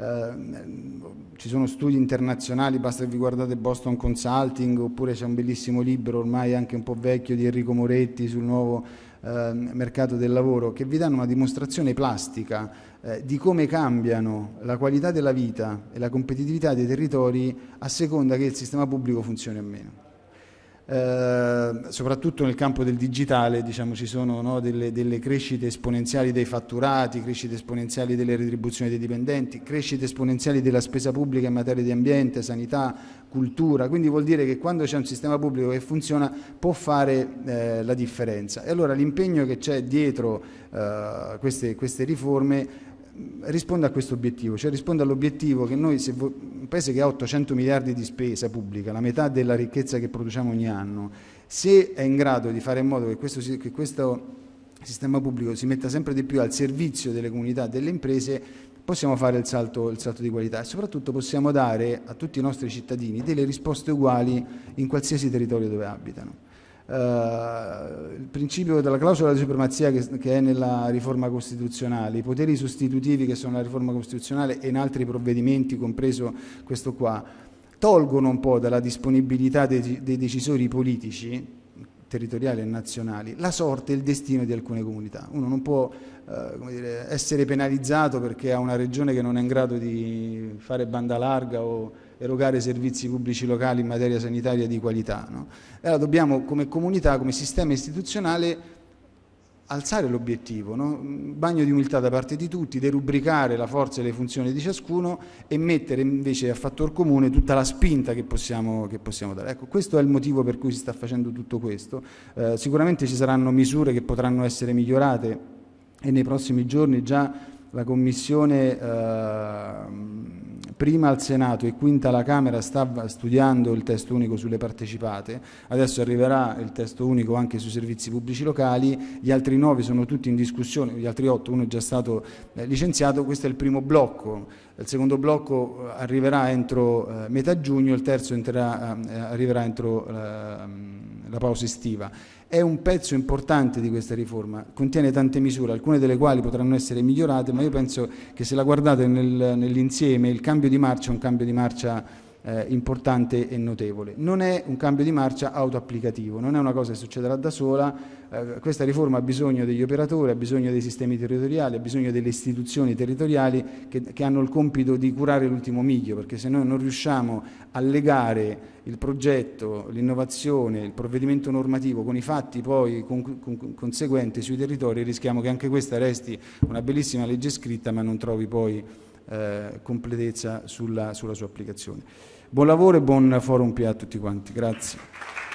S1: Ehm, ci sono studi internazionali, basta che vi guardate Boston Consulting, oppure c'è un bellissimo libro ormai anche un po' vecchio di Enrico Moretti sul nuovo eh, mercato del lavoro, che vi danno una dimostrazione plastica eh, di come cambiano la qualità della vita e la competitività dei territori a seconda che il sistema pubblico funzioni o meno. Ehm, soprattutto nel campo del digitale diciamo, ci sono no, delle, delle, crescite esponenziali dei fatturati, crescite esponenziali delle retribuzioni dei dipendenti, crescite esponenziali della spesa pubblica in materia di ambiente, sanità, cultura, quindi vuol dire che quando c'è un sistema pubblico che funziona può fare eh, la differenza. E allora l'impegno che c'è dietro eh, queste, queste riforme risponde a questo obiettivo, cioè risponde all'obiettivo che noi, se vo- un paese che ha 800 miliardi di spesa pubblica, la metà della ricchezza che produciamo ogni anno, se è in grado di fare in modo che questo, che questo sistema pubblico si metta sempre di più al servizio delle comunità e delle imprese, possiamo fare il salto, il salto, di qualità e soprattutto possiamo dare a tutti i nostri cittadini delle risposte uguali in qualsiasi territorio dove abitano. Eh, il principio della clausola di supremazia che, che, è nella riforma costituzionale, i poteri sostitutivi che sono la riforma costituzionale e in altri provvedimenti, compreso questo qua, tolgono un po' dalla disponibilità dei, dei decisori politici territoriali e nazionali la sorte e il destino di alcune comunità. Uno non può eh, dire, essere penalizzato perché ha una regione che non è in grado di fare banda larga o erogare servizi pubblici locali in materia sanitaria di qualità. No? Allora dobbiamo come comunità, come sistema istituzionale alzare l'obiettivo, no? un bagno di umiltà da parte di tutti, derubricare la forza e le funzioni di ciascuno e mettere invece a fattor comune tutta la spinta che possiamo, che possiamo dare. Ecco, questo è il motivo per cui si sta facendo tutto questo. Eh, sicuramente ci saranno misure che potranno essere migliorate e nei prossimi giorni già la Commissione... Eh, prima al Senato e quinta alla Camera stava studiando il testo unico sulle partecipate, adesso arriverà il testo unico anche sui servizi pubblici locali, gli altri nove sono tutti in discussione, gli altri otto, uno è già stato eh, licenziato, questo è il primo blocco, il secondo blocco eh, arriverà entro eh, metà giugno, il terzo entrerà, arriverà entro la mm, pausa estiva è un pezzo importante di questa riforma, contiene tante misure, alcune delle quali potranno essere migliorate, ma io penso che se la guardate nel, nell'insieme il cambio di marcia è un cambio di marcia eh, importante e notevole. Non è un cambio di marcia autoapplicativo, non è una cosa che succederà da sola, eh, questa riforma ha bisogno degli operatori, ha bisogno dei sistemi territoriali, ha bisogno delle istituzioni territoriali che, che hanno il compito di curare l'ultimo miglio, perché se noi non riusciamo a legare il progetto, l'innovazione, il provvedimento normativo con i fatti poi con, con, conseguenti sui territori rischiamo che anche questa resti una bellissima legge scritta ma non trovi poi eh, completezza sulla, sulla sua applicazione. Buon lavoro e buon forum PA a tutti quanti. Grazie.